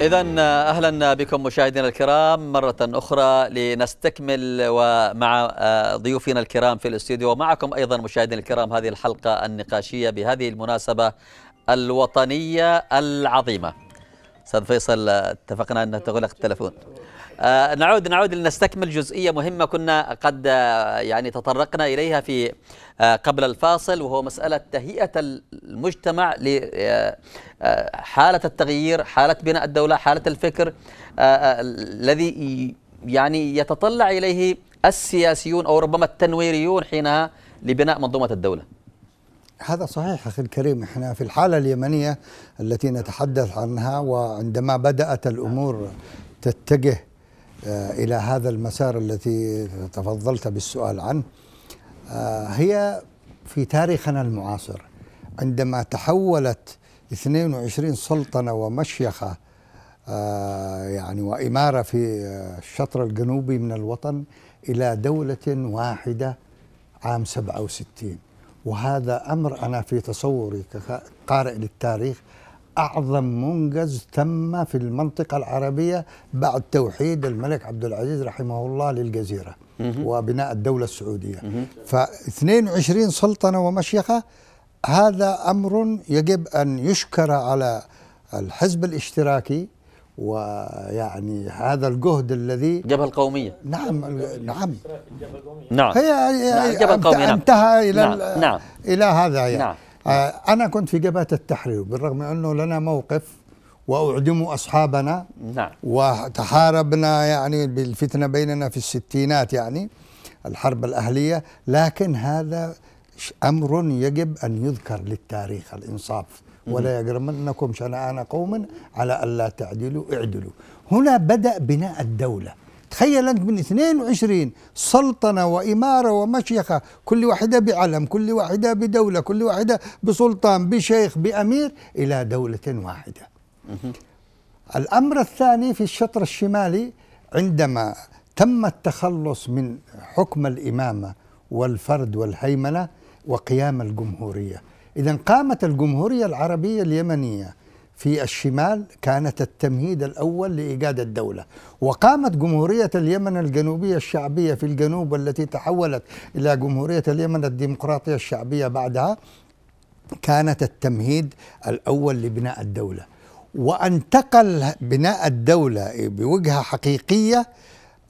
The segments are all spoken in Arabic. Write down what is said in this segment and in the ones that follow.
إذا آه، أهلا بكم مشاهدينا الكرام مرة أخرى لنستكمل ومع آه، ضيوفنا الكرام في الاستوديو ومعكم أيضا مشاهدينا الكرام هذه الحلقة النقاشية بهذه المناسبة الوطنية العظيمة أستاذ فيصل آه، اتفقنا أن تغلق التلفون آه، نعود نعود لنستكمل جزئيه مهمه كنا قد آه، يعني تطرقنا اليها في آه، قبل الفاصل وهو مساله تهيئه المجتمع لحاله التغيير، حاله بناء الدوله، حاله الفكر الذي يعني يتطلع اليه السياسيون او ربما التنويريون حينها لبناء منظومه الدوله. هذا صحيح اخي الكريم احنا في الحاله اليمنيه التي نتحدث عنها وعندما بدات الامور تتجه آه، إلى هذا المسار التي تفضلت بالسؤال عنه آه، هي في تاريخنا المعاصر عندما تحولت 22 سلطنة ومشيخة آه، يعني وإمارة في الشطر الجنوبي من الوطن إلى دولة واحدة عام 67 وهذا أمر أنا في تصوري كقارئ للتاريخ أعظم منجز تم في المنطقة العربية بعد توحيد الملك عبد العزيز رحمه الله للجزيرة وبناء الدولة السعودية ف 22 سلطنة ومشيخة هذا أمر يجب أن يشكر على الحزب الاشتراكي ويعني هذا الجهد الذي الجبهة القومية نعم نعم نعم هي الجبهة نعم، القومية نعم. انتهى نعم. إلى نعم. إلى هذا يعني نعم. آه، أنا كنت في جبهة التحرير بالرغم أنه لنا موقف وأعدموا أصحابنا نعم. وتحاربنا يعني بالفتنة بيننا في الستينات يعني الحرب الأهلية لكن هذا أمر يجب أن يذكر للتاريخ الإنصاف ولا يجرمنكم شنآن قوم على ألا تعدلوا اعدلوا هنا بدأ بناء الدولة تخيل أنت من 22 سلطنة وإمارة ومشيخة كل واحدة بعلم كل واحدة بدولة كل واحدة بسلطان بشيخ بأمير إلى دولة واحدة الأمر الثاني في الشطر الشمالي عندما تم التخلص من حكم الإمامة والفرد والهيمنة وقيام الجمهورية إذا قامت الجمهورية العربية اليمنية في الشمال كانت التمهيد الأول لإيجاد الدولة وقامت جمهورية اليمن الجنوبية الشعبية في الجنوب التي تحولت إلى جمهورية اليمن الديمقراطية الشعبية بعدها كانت التمهيد الأول لبناء الدولة وانتقل بناء الدولة بوجهة حقيقية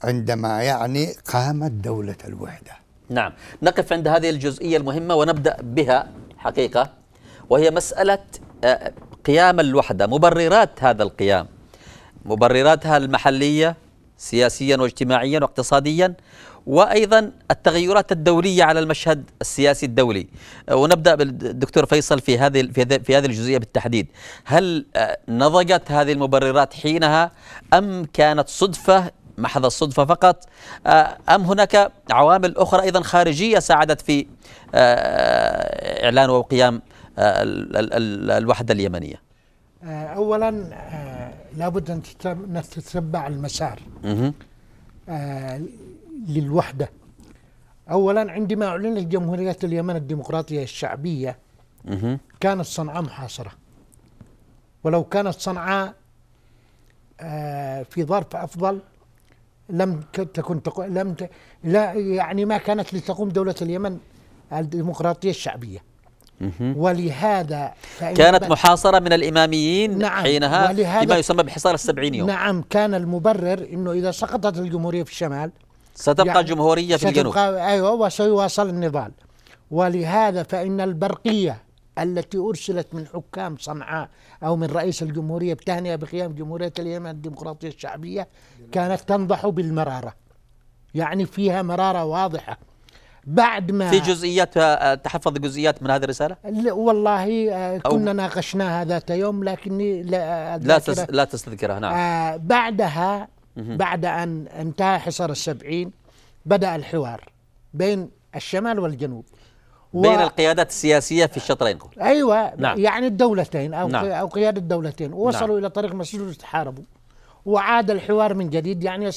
عندما يعني قامت دولة الوحدة نعم نقف عند هذه الجزئية المهمة ونبدأ بها حقيقة وهي مسألة آه، قيام الوحدة مبررات هذا القيام مبرراتها المحلية سياسيا واجتماعيا واقتصاديا وأيضا التغيرات الدولية على المشهد السياسي الدولي آه، ونبدأ بالدكتور فيصل في هذه في هذه الجزئية بالتحديد هل آه، نضجت هذه المبررات حينها أم كانت صدفة محض الصدفة فقط آه، أم هناك عوامل أخرى أيضا خارجية ساعدت في إعلان وقيام الوحدة اليمنية آه، أولا آه، لابد أن نتتبع المسار آه، للوحدة أولا عندما أعلنت جمهورية اليمن الديمقراطية الشعبية كانت صنعاء محاصرة ولو كانت صنعاء في ظرف أفضل لم تكن تقو... لم ت... لا يعني ما كانت لتقوم دولة اليمن الديمقراطية الشعبية ولهذا كانت محاصرة من الإماميين نعم حينها فيما يسمى بحصار السبعين يوم نعم كان المبرر أنه إذا سقطت الجمهورية في الشمال ستبقى يعني الجمهورية في ستبقى الجنوب أيوة وسيواصل النضال ولهذا فإن البرقية التي أرسلت من حكام صنعاء أو من رئيس الجمهورية بتهنئة بقيام جمهورية اليمن الديمقراطية الشعبية كانت تنضح بالمرارة يعني فيها مرارة واضحة بعد ما في جزئيات آه، تحفظ جزئيات من هذه الرسالة؟ والله آه، كنا ناقشناها ذات يوم لكني لا لا, تس لا تستذكرها نعم آه، بعدها بعد أن انتهى حصار السبعين بدأ الحوار بين الشمال والجنوب بين القيادات السياسية في الشطرين أيوة نعم. يعني الدولتين أو, نعم. أو قيادة الدولتين وصلوا نعم. إلى طريق مسجد تحاربوا وعاد الحوار من جديد يعني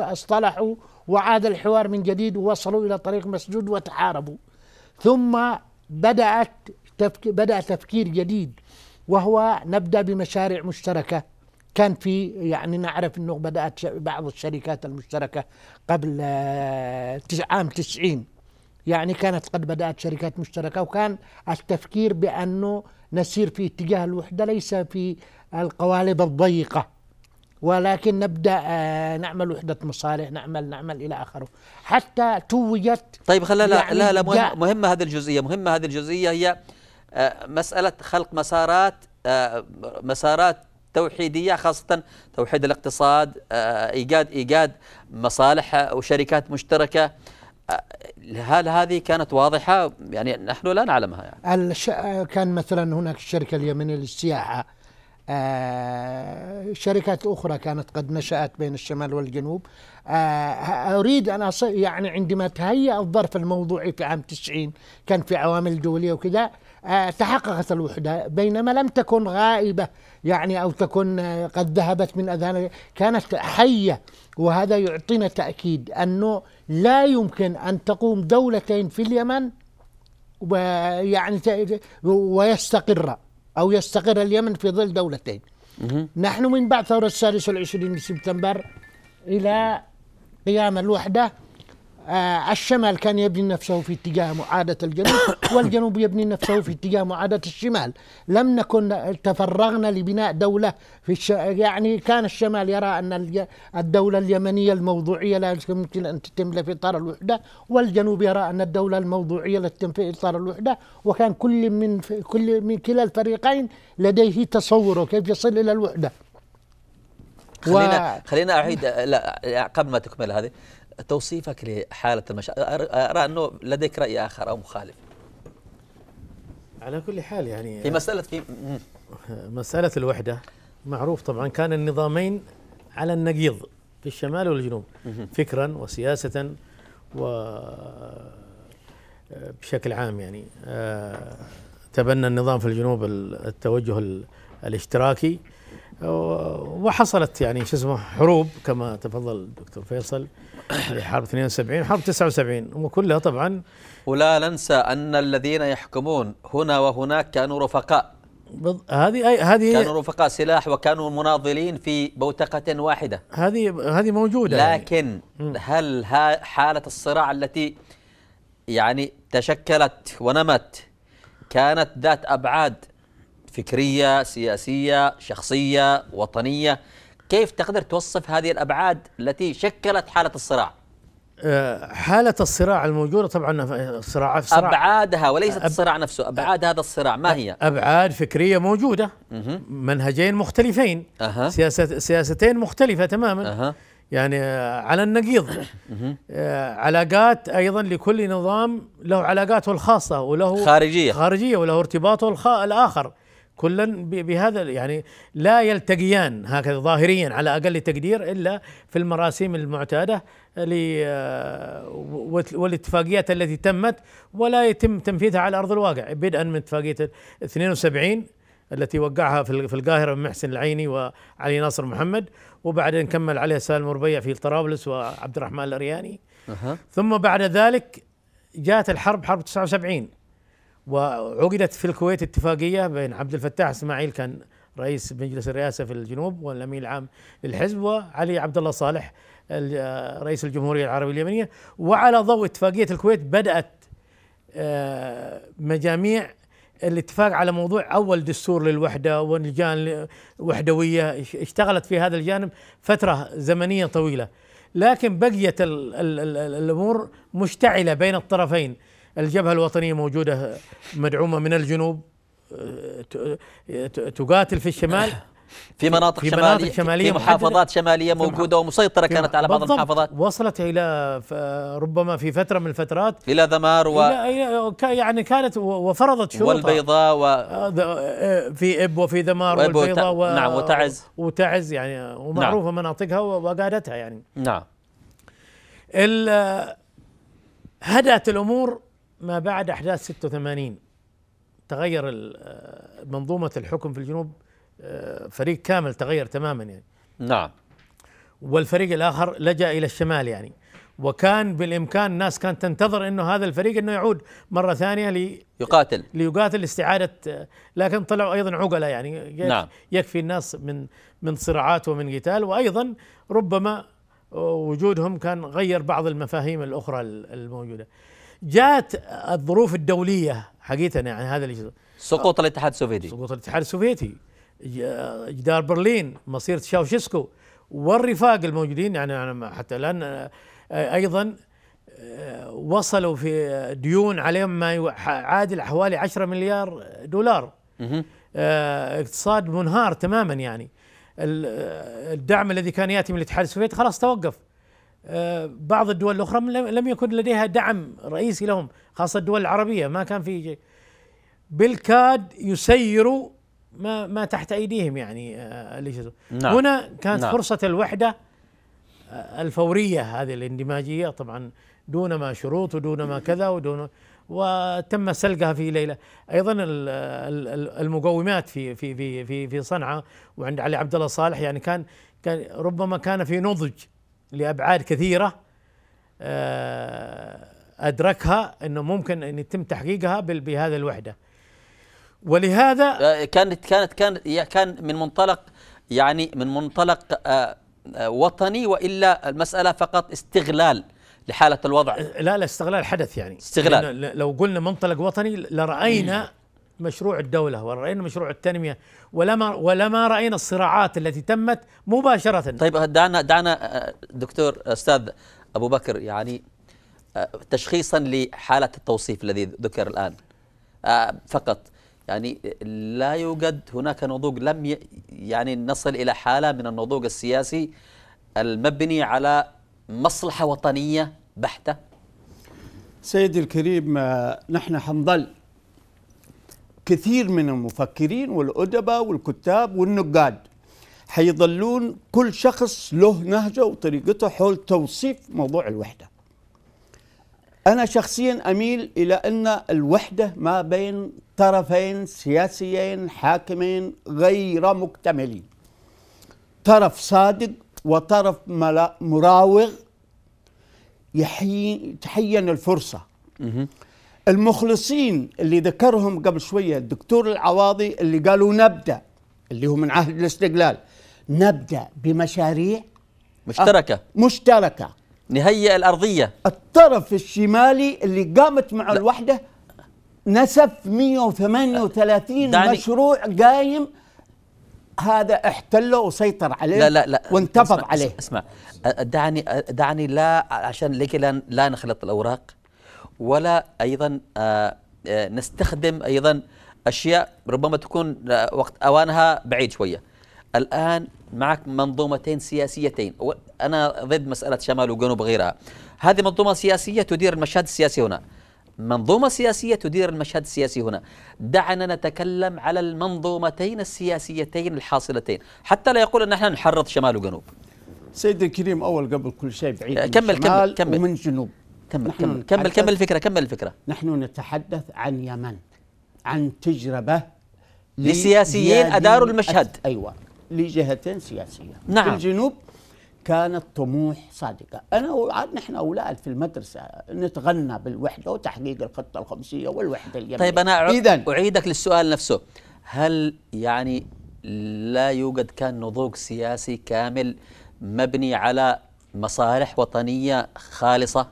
اصطلحوا وعاد الحوار من جديد ووصلوا إلى طريق مسدود وتحاربوا ثم بدأت تفك بدأ تفكير جديد وهو نبدأ بمشاريع مشتركة كان في يعني نعرف أنه بدأت بعض الشركات المشتركة قبل آه، عام تسعين يعني كانت قد بدأت شركات مشتركة وكان التفكير بأنه نسير في اتجاه الوحدة ليس في القوالب الضيقة ولكن نبدا آه، نعمل وحده مصالح نعمل نعمل الى اخره حتى توجت طيب خلينا لا يعني لا, لا مهم مهمه هذه الجزئيه مهمه هذه الجزئيه هي آه، مساله خلق مسارات آه، مسارات توحيديه خاصه توحيد الاقتصاد ايجاد ايجاد مصالح وشركات مشتركه هل هذه كانت واضحه يعني نحن لا نعلمها يعني كان مثلا هناك الشركه اليمنيه للسياحه آه، شركات اخرى كانت قد نشأت بين الشمال والجنوب آه، أريد أن أص... يعني عندما تهيأ الظرف الموضوعي في عام 90 كان في عوامل دولية وكذا آه، تحققت الوحدة بينما لم تكن غائبة يعني أو تكن قد ذهبت من أذهان كانت حية وهذا يعطينا تأكيد أنه لا يمكن أن تقوم دولتين في اليمن ويعني ويستقر أو يستقر اليمن في ظل دولتين نحن من بعد ثورة السادس والعشرين من سبتمبر إلى قيام الوحدة آه الشمال كان يبني نفسه في اتجاه معادة الجنوب والجنوب يبني نفسه في اتجاه معادة الشمال لم نكن تفرغنا لبناء دولة في الش... يعني كان الشمال يرى أن الدولة اليمنية الموضوعية لا يمكن أن تتم في إطار الوحدة والجنوب يرى أن الدولة الموضوعية لا تتم في إطار الوحدة وكان كل من كل من كلا الفريقين لديه تصوره كيف يصل إلى الوحدة خلينا و... خلينا اعيد لا قبل ما تكمل هذه توصيفك لحالة المشاكل أرى أنه لديك رأي آخر أو مخالف على كل حال يعني في مسألة في مسألة الوحدة معروف طبعا كان النظامين على النقيض في الشمال والجنوب فكرا وسياسة و آه، بشكل عام يعني آه، تبنى النظام في الجنوب التوجه الاشتراكي وحصلت يعني شو اسمه حروب كما تفضل الدكتور فيصل حرب 72 حرب 79 وكلها طبعا ولا ننسى ان الذين يحكمون هنا وهناك كانوا رفقاء هذه هذه كانوا رفقاء سلاح وكانوا مناضلين في بوتقة واحدة هذه هذه موجودة يعني. لكن يعني. هل ها حالة الصراع التي يعني تشكلت ونمت كانت ذات أبعاد فكرية سياسية شخصية وطنية كيف تقدر توصف هذه الأبعاد التي شكلت حالة الصراع آه، حالة الصراع الموجودة طبعا صراع في صراع أبعادها وليست أب الصراع نفسه أبعاد أب هذا الصراع ما هي؟ أبعاد فكرية موجودة منهجين مختلفين أه. سياسة سياستين مختلفة تماما أه. يعني على النقيض آه، علاقات أيضا لكل نظام له علاقاته الخاصة وله خارجية خارجية وله ارتباطه الآخر كلا بهذا يعني لا يلتقيان هكذا ظاهريا على اقل تقدير الا في المراسيم المعتاده آه، والاتفاقيات التي تمت ولا يتم تنفيذها على ارض الواقع بدءا من اتفاقيه 72 التي وقعها في القاهره محسن العيني وعلي ناصر محمد وبعدين كمل عليها سالم ربيع في طرابلس وعبد الرحمن الارياني أه. ثم بعد ذلك جاءت الحرب حرب 79 وعقدت في الكويت اتفاقية بين عبد الفتاح اسماعيل كان رئيس مجلس الرئاسة في الجنوب والأمين العام للحزب وعلي عبد الله صالح آه، رئيس الجمهورية العربية اليمنية وعلى ضوء اتفاقية الكويت بدأت آه، مجاميع الاتفاق على موضوع اول دستور للوحده ولجان وحدويه اشتغلت في هذا الجانب فتره زمنيه طويله لكن بقيت الامور مشتعله بين الطرفين الجبهة الوطنية موجودة مدعومة من الجنوب آه، آه، تقاتل في الشمال في مناطق في شمالية, مناطق شمالية في محافظات شمالية موجودة ومسيطرة كانت على بعض المحافظات وصلت إلى ربما في فترة من الفترات إلى ذمار و إلى يعني كانت وفرضت شروطها والبيضاء و آه، في إب وفي ذمار وإب والبيضاء وت... و... نعم وتعز وتعز يعني ومعروفة نعم مناطقها وقادتها يعني نعم هدأت الأمور ما بعد احداث 86 تغير آه، منظومه الحكم في الجنوب آه، فريق كامل تغير تماما يعني نعم والفريق الاخر لجا الى الشمال يعني وكان بالامكان الناس كانت تنتظر انه هذا الفريق انه يعود مره ثانيه لي يقاتل ليقاتل لاستعاده آه، لكن طلعوا ايضا عقلاء يعني نعم يكفي الناس من من صراعات ومن قتال وايضا ربما وجودهم كان غير بعض المفاهيم الاخرى الموجوده. جاءت الظروف الدوليه حقيقه يعني هذا اللي سقوط الاتحاد السوفيتي سقوط الاتحاد السوفيتي جدار برلين مصير تشاوشيسكو والرفاق الموجودين يعني حتى الان آه، ايضا آه، وصلوا في ديون عليهم ما يعادل حوالي 10 مليار دولار آه، اقتصاد منهار تماما يعني الدعم الذي كان ياتي من الاتحاد السوفيتي خلاص توقف آه، بعض الدول الاخرى لم يكن لديها دعم رئيسي لهم خاصه الدول العربيه ما كان في بالكاد يسير ما ما تحت ايديهم يعني آه، اللي نعم. هنا كانت نعم. فرصه الوحده آه، الفوريه هذه الاندماجيه طبعا دون ما شروط ودون ما كذا ودون وتم سلقها في ليله ايضا المقومات في في في في في صنعاء وعند علي عبد الله صالح يعني كان كان ربما كان في نضج لابعاد كثيره آه، ادركها انه ممكن ان يتم تحقيقها بهذه الوحده ولهذا كانت كانت كان كان من منطلق يعني من منطلق آه، آه، وطني والا المساله فقط استغلال لحاله الوضع لا لا استغلال حدث يعني استغلال لو قلنا منطلق وطني لراينا مشروع الدولة ورأينا مشروع التنمية ولما ولما رأينا الصراعات التي تمت مباشرة طيب أه، دعنا دعنا أه، دكتور أستاذ أبو بكر يعني أه، تشخيصا لحالة التوصيف الذي ذكر الآن فقط يعني لا يوجد هناك نضوج لم يعني نصل إلى حالة من النضوج السياسي المبني على مصلحة وطنية بحتة سيدي الكريم نحن حنظل كثير من المفكرين والأدباء والكتاب والنقاد حيظلون كل شخص له نهجه وطريقته حول توصيف موضوع الوحدة أنا شخصيا أميل إلى أن الوحدة ما بين طرفين سياسيين حاكمين غير مكتملين طرف صادق وطرف مراوغ يحين تحين الفرصة المخلصين اللي ذكرهم قبل شويه الدكتور العواضي اللي قالوا نبدا اللي هو من عهد الاستقلال نبدا بمشاريع أه، مشتركه مشتركه نهيئ الارضيه الطرف الشمالي اللي قامت مع لا. الوحده نسف 138 دعني. مشروع قايم هذا احتله وسيطر عليه لا لا لا وانتفض اسمع عليه اسمع أه، دعني أه، دعني لا عشان لكي لا نخلط الاوراق ولا أيضا آه، آه، نستخدم أيضا أشياء ربما تكون آه، وقت أوانها بعيد شوية الآن معك منظومتين سياسيتين أنا ضد مسألة شمال وجنوب وغيرها هذه منظومة سياسية تدير المشهد السياسي هنا منظومة سياسية تدير المشهد السياسي هنا دعنا نتكلم على المنظومتين السياسيتين الحاصلتين حتى لا يقول أن احنا نحرض شمال وجنوب سيدي الكريم أول قبل كل شيء بعيد كمل من كمل, كمل ومن جنوب كمل كمل كمل كمل الفكره كمل الفكره نحن نتحدث عن يمن عن تجربه لسياسيين اداروا المشهد ايوه لجهتين سياسيه نعم في الجنوب كانت طموح صادقه، انا وعاد نحن اولاد في المدرسه نتغنى بالوحده وتحقيق الخطه الخمسيه والوحده اليمنيه طيب انا إذن اعيدك للسؤال نفسه، هل يعني لا يوجد كان نضوج سياسي كامل مبني على مصالح وطنيه خالصه؟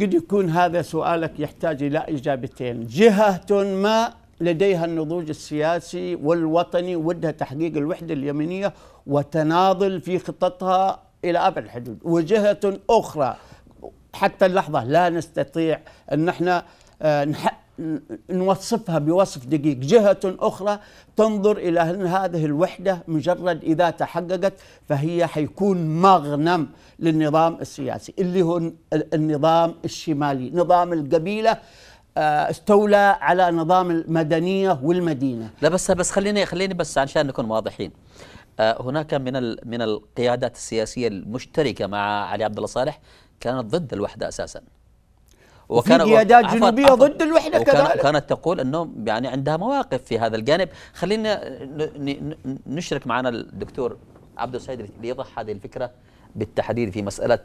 قد يكون هذا سؤالك يحتاج إلى إجابتين جهة ما لديها النضوج السياسي والوطني ودها تحقيق الوحدة اليمنية وتناضل في خططها إلى أبعد الحدود وجهة أخرى حتى اللحظة لا نستطيع أن نحن آه، نوصفها بوصف دقيق جهة أخرى تنظر إلى أن هذه الوحدة مجرد إذا تحققت فهي حيكون مغنم للنظام السياسي اللي هو النظام الشمالي نظام القبيلة آه، استولى على نظام المدنية والمدينة لا بس بس خليني خليني بس عشان نكون واضحين آه، هناك من من القيادات السياسية المشتركة مع علي عبد الله صالح كانت ضد الوحدة أساساً وكان قيادات جنوبيه ضد الوحده كذلك وكانت تقول انه يعني عندها مواقف في هذا الجانب خلينا نشرك معنا الدكتور عبد السعيد ليضح هذه الفكره بالتحديد في مساله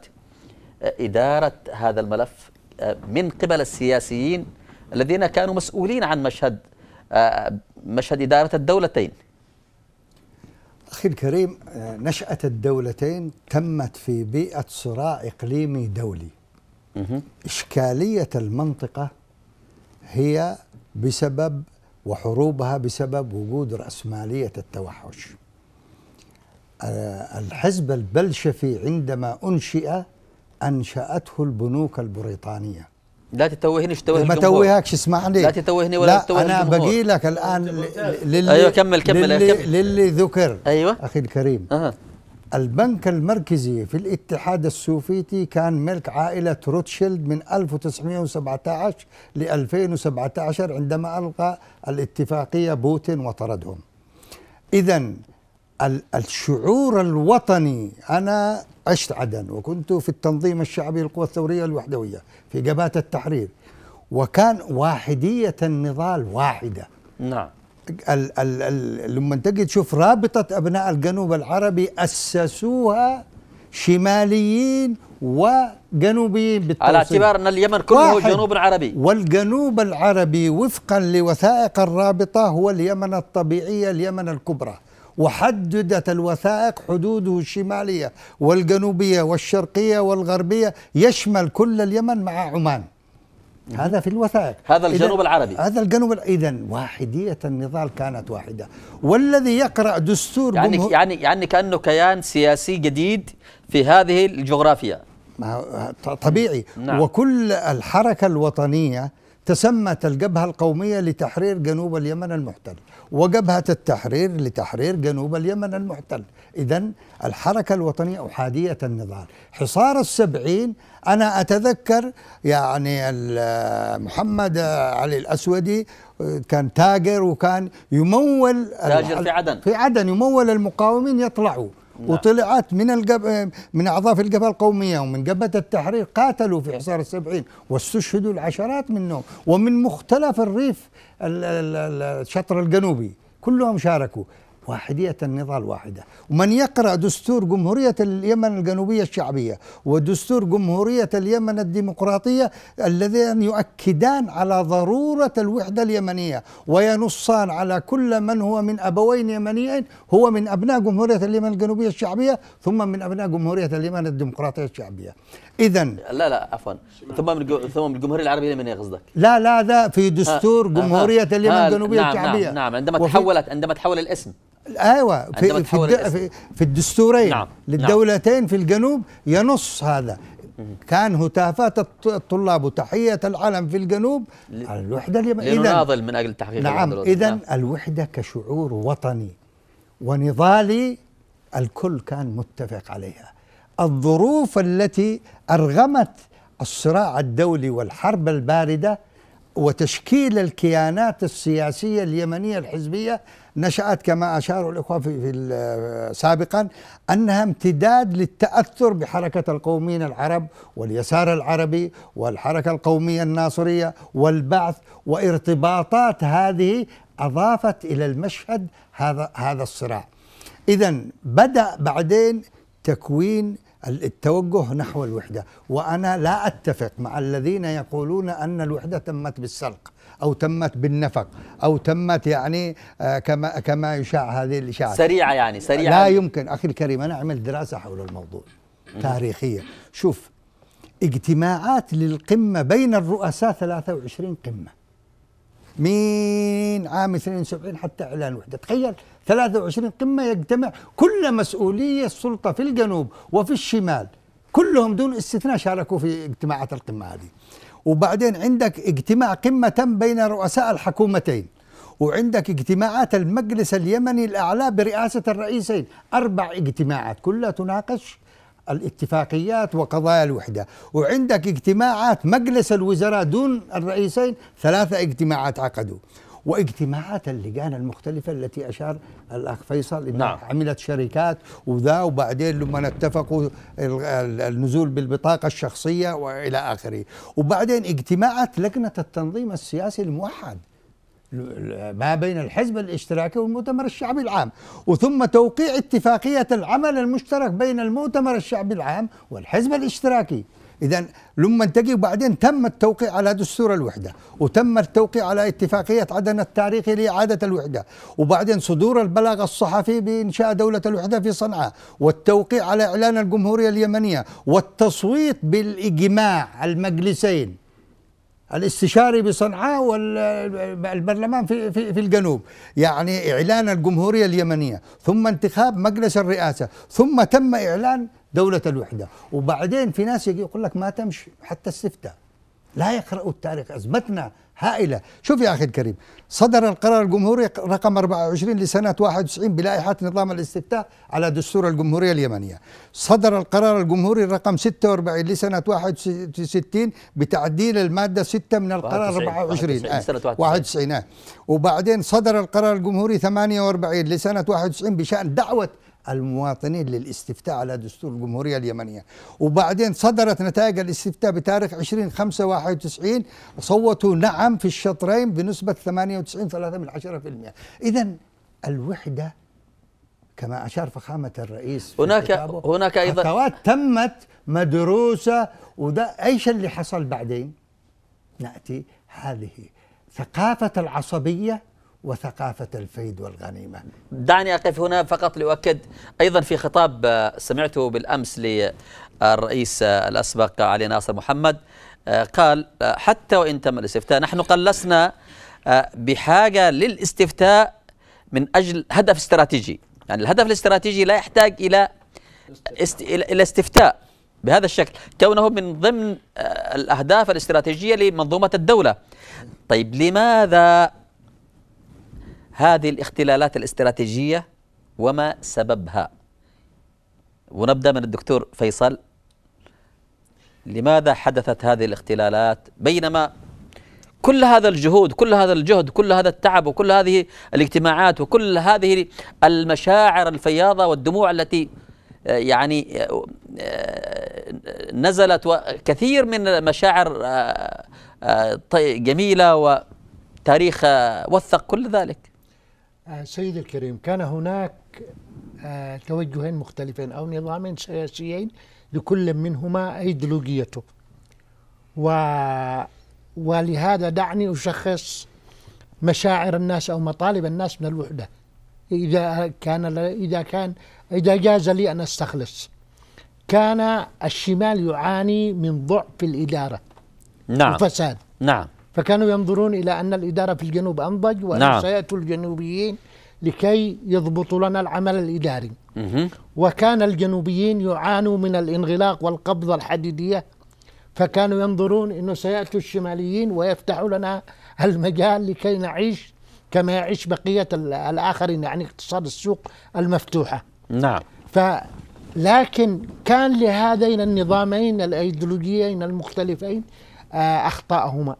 آه، اداره هذا الملف آه، من قبل السياسيين الذين كانوا مسؤولين عن مشهد آه، مشهد اداره الدولتين أخي الكريم نشأة الدولتين تمت في بيئة صراع إقليمي دولي إشكالية المنطقة هي بسبب وحروبها بسبب وجود رأسمالية التوحش آه، الحزب البلشفي عندما أنشئ أنشأته البنوك البريطانية لا تتوهني ايش توهني ما توهكش اسمعني لا تتوهني ولا لا تتوهني انا باقي لك الان للي ايوه كمل كمل للي, كمل. للي ذكر ايوه اخي الكريم أه. البنك المركزي في الاتحاد السوفيتي كان ملك عائلة روتشيلد من 1917 ل 2017 عندما ألقى الاتفاقية بوتين وطردهم إذا الشعور الوطني أنا عشت عدن وكنت في التنظيم الشعبي للقوى الثورية الوحدوية في جبهة التحرير وكان واحدية النضال واحدة نعم ال ال ال لما تجي تشوف رابطة أبناء الجنوب العربي أسسوها شماليين وجنوبيين على اعتبار أن اليمن كله جنوب عربي والجنوب العربي وفقا لوثائق الرابطة هو اليمن الطبيعية اليمن الكبرى وحددت الوثائق حدوده الشمالية والجنوبية والشرقية والغربية يشمل كل اليمن مع عمان هذا في الوثائق هذا الجنوب العربي هذا الجنوب اذا واحديه النضال كانت واحده والذي يقرا دستور يعني يعني يعني كانه كيان سياسي جديد في هذه الجغرافيا طبيعي نعم. وكل الحركه الوطنيه تسمت الجبهه القوميه لتحرير جنوب اليمن المحتل وجبهة التحرير لتحرير جنوب اليمن المحتل إذا الحركة الوطنية أحادية النضال حصار السبعين أنا أتذكر يعني محمد علي الأسودي آه، كان تاجر وكان يمول تاجر في عدن في عدن يمول المقاومين يطلعوا نعم. وطلعت من الجب... من اعضاء في الجبهه القوميه ومن جبهه التحرير قاتلوا في حصار السبعين واستشهدوا العشرات منهم ومن مختلف الريف الشطر الجنوبي كلهم شاركوا واحدية النضال واحدة ومن يقرأ دستور جمهورية اليمن الجنوبية الشعبية ودستور جمهورية اليمن الديمقراطية اللذان يؤكدان على ضرورة الوحدة اليمنية وينصان على كل من هو من أبوين يمنيين هو من أبناء جمهورية اليمن الجنوبية الشعبية ثم من أبناء جمهورية اليمن الديمقراطية الشعبية اذا لا لا عفوا ثم ثم الجمهوريه العربيه اليمنيه قصدك لا لا ذا في دستور جمهوريه اليمن الجنوبيه نعم الشعبيه نعم, نعم عندما تحولت عندما تحول الاسم ايوه في في, الد... في الدستورين نعم, نعم. للدولتين نعم في الجنوب ينص هذا كان هتافات الطلاب وتحية العلم في الجنوب على الوحدة اليمنية لنناضل من أجل تحقيق نعم إذا نعم. الوحدة كشعور وطني ونضالي الكل كان متفق عليها الظروف التي أرغمت الصراع الدولي والحرب الباردة وتشكيل الكيانات السياسية اليمنية الحزبية نشأت كما أشاروا الإخوة في, في سابقا أنها امتداد للتأثر بحركة القوميين العرب واليسار العربي والحركة القومية الناصرية والبعث وارتباطات هذه أضافت إلى المشهد هذا هذا الصراع إذا بدأ بعدين تكوين التوجه نحو الوحدة وأنا لا أتفق مع الذين يقولون أن الوحدة تمت بالسرق أو تمت بالنفق أو تمت يعني آه، كما كما يشاع هذه الإشاعات سريعة يعني سريعة لا يعني. يمكن أخي الكريم أنا عملت دراسة حول الموضوع تاريخية شوف اجتماعات للقمة بين الرؤساء 23 قمة من عام 72 حتى إعلان الوحدة تخيل 23 قمة يجتمع كل مسؤولية السلطة في الجنوب وفي الشمال كلهم دون استثناء شاركوا في اجتماعات القمة هذه وبعدين عندك اجتماع قمة بين رؤساء الحكومتين وعندك اجتماعات المجلس اليمني الأعلى برئاسة الرئيسين أربع اجتماعات كلها تناقش الاتفاقيات وقضايا الوحدة وعندك اجتماعات مجلس الوزراء دون الرئيسين ثلاثة اجتماعات عقدوا واجتماعات اللجان المختلفة التي أشار الأخ فيصل إنها نعم. عملت شركات وذا وبعدين لما اتفقوا النزول بالبطاقة الشخصية وإلى آخره وبعدين اجتماعات لجنة التنظيم السياسي الموحد ما بين الحزب الاشتراكي والمؤتمر الشعبي العام وثم توقيع اتفاقية العمل المشترك بين المؤتمر الشعبي العام والحزب الاشتراكي إذا لما تجي وبعدين تم التوقيع على دستور الوحدة وتم التوقيع على اتفاقية عدن التاريخي لإعادة الوحدة وبعدين صدور البلاغ الصحفي بإنشاء دولة الوحدة في صنعاء والتوقيع على إعلان الجمهورية اليمنية والتصويت بالإجماع المجلسين الاستشاري بصنعاء والبرلمان في في في الجنوب يعني اعلان الجمهوريه اليمنيه ثم انتخاب مجلس الرئاسه ثم تم اعلان دولة الوحدة وبعدين في ناس يجي يقول لك ما تمشي حتى السفتة لا يقرأوا التاريخ أزمتنا هائلة شوف يا أخي الكريم صدر القرار الجمهوري رقم 24 لسنة 91 بلائحة نظام الاستفتاء على دستور الجمهورية اليمنية صدر القرار الجمهوري رقم 46 لسنة 61 بتعديل المادة 6 من القرار 24 آه. 91 آه. وبعدين صدر القرار الجمهوري 48 لسنة 91 بشأن دعوة المواطنين للاستفتاء على دستور الجمهورية اليمنية وبعدين صدرت نتائج الاستفتاء بتاريخ 20 5 91 صوتوا نعم في الشطرين بنسبة 98.3% إذا الوحدة كما أشار فخامة الرئيس هناك هناك أيضا خطوات تمت مدروسة وده ايش اللي حصل بعدين؟ ناتي هذه ثقافة العصبية وثقافة الفيد والغنيمة دعني أقف هنا فقط لأؤكد أيضا في خطاب آه، سمعته بالأمس للرئيس آه، الأسبق علي ناصر محمد آه، قال حتى وإن تم الاستفتاء نحن قلصنا بحاجة للاستفتاء من أجل هدف استراتيجي يعني الهدف الاستراتيجي لا يحتاج إلى إلى استفتاء بهذا الشكل كونه من ضمن الأهداف الاستراتيجية لمنظومة الدولة طيب لماذا هذه الاختلالات الاستراتيجية وما سببها ونبدأ من الدكتور فيصل لماذا حدثت هذه الاختلالات بينما كل هذا الجهود كل هذا الجهد كل هذا التعب وكل هذه الاجتماعات وكل هذه المشاعر الفياضة والدموع التي آه، يعني آه، آه، نزلت وكثير من المشاعر جميلة وتاريخ وثق كل ذلك آه، سيد الكريم كان هناك آه، توجهين مختلفين أو نظامين سياسيين لكل منهما أيديولوجيته و ولهذا دعني أشخص مشاعر الناس أو مطالب الناس من الوحدة إذا كان إذا كان إذا جاز لي أن أستخلص كان الشمال يعاني من ضعف الإدارة نعم وفساد نعم فكانوا ينظرون إلى أن الإدارة في الجنوب أنضج وأن نعم. سيأتوا الجنوبيين لكي يضبطوا لنا العمل الإداري مه. وكان الجنوبيين يعانوا من الانغلاق والقبضة الحديدية فكانوا ينظرون أنه سيأتوا الشماليين ويفتحوا لنا المجال لكي نعيش كما يعيش بقية الآخرين يعني اقتصاد السوق المفتوحة نعم ف لكن كان لهذين النظامين الايديولوجيين المختلفين آه، اخطائهما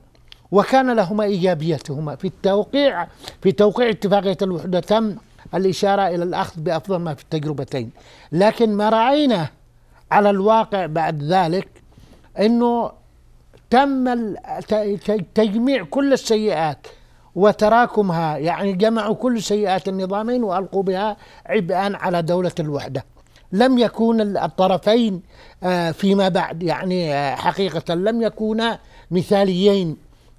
وكان لهما إيجابيتهما في التوقيع في توقيع اتفاقية الوحدة تم الإشارة إلى الأخذ بأفضل ما في التجربتين لكن ما راينا على الواقع بعد ذلك أنه تم تجميع كل السيئات وتراكمها يعني جمعوا كل سيئات النظامين والقوا بها عبئا على دوله الوحده لم يكون الطرفين آه، فيما بعد يعني آه، حقيقه لم يكونا مثاليين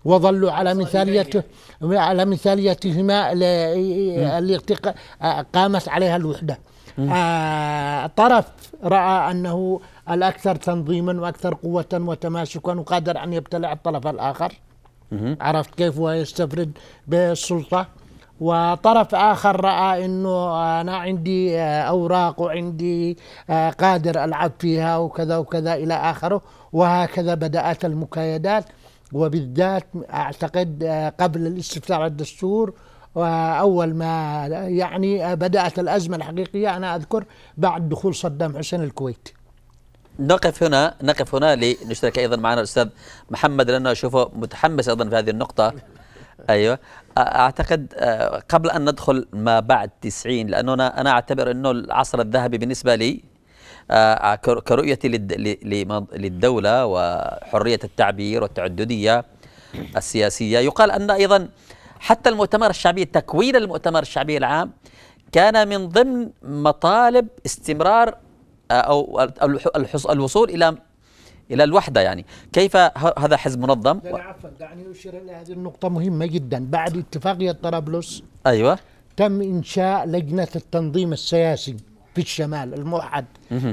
وظلوا على مثاليته على مثاليتهما التي قامت عليها الوحده آه، طرف راى انه الاكثر تنظيما واكثر قوه وتماسكا وقادر ان يبتلع الطرف الاخر عرفت كيف ويستفرد بالسلطه وطرف اخر راى انه انا عندي آه، اوراق وعندي آه، قادر العب فيها وكذا وكذا الى اخره وهكذا بدات المكايدات وبالذات أعتقد آه، قبل الاستفتاء على الدستور وأول ما يعني آه، بدأت الأزمة الحقيقية أنا أذكر بعد دخول صدام حسين الكويت نقف هنا نقف هنا لنشترك أيضا معنا الأستاذ محمد لأنه أشوفه متحمس أيضا في هذه النقطة أيوة أعتقد آه، قبل أن ندخل ما بعد 90 لأنه أنا أعتبر أنه العصر الذهبي بالنسبة لي آه، آه، كرؤية للدولة وحرية التعبير والتعددية السياسية يقال أن أيضا حتى المؤتمر الشعبي تكوين المؤتمر الشعبي العام كان من ضمن مطالب استمرار آه، أو الوصول إلى الى الوحده يعني كيف هذا حزب منظم لا عفوا دعني اشير الى هذه النقطه مهمه جدا بعد اتفاقيه طرابلس ايوه تم انشاء لجنه التنظيم السياسي في الشمال الموحد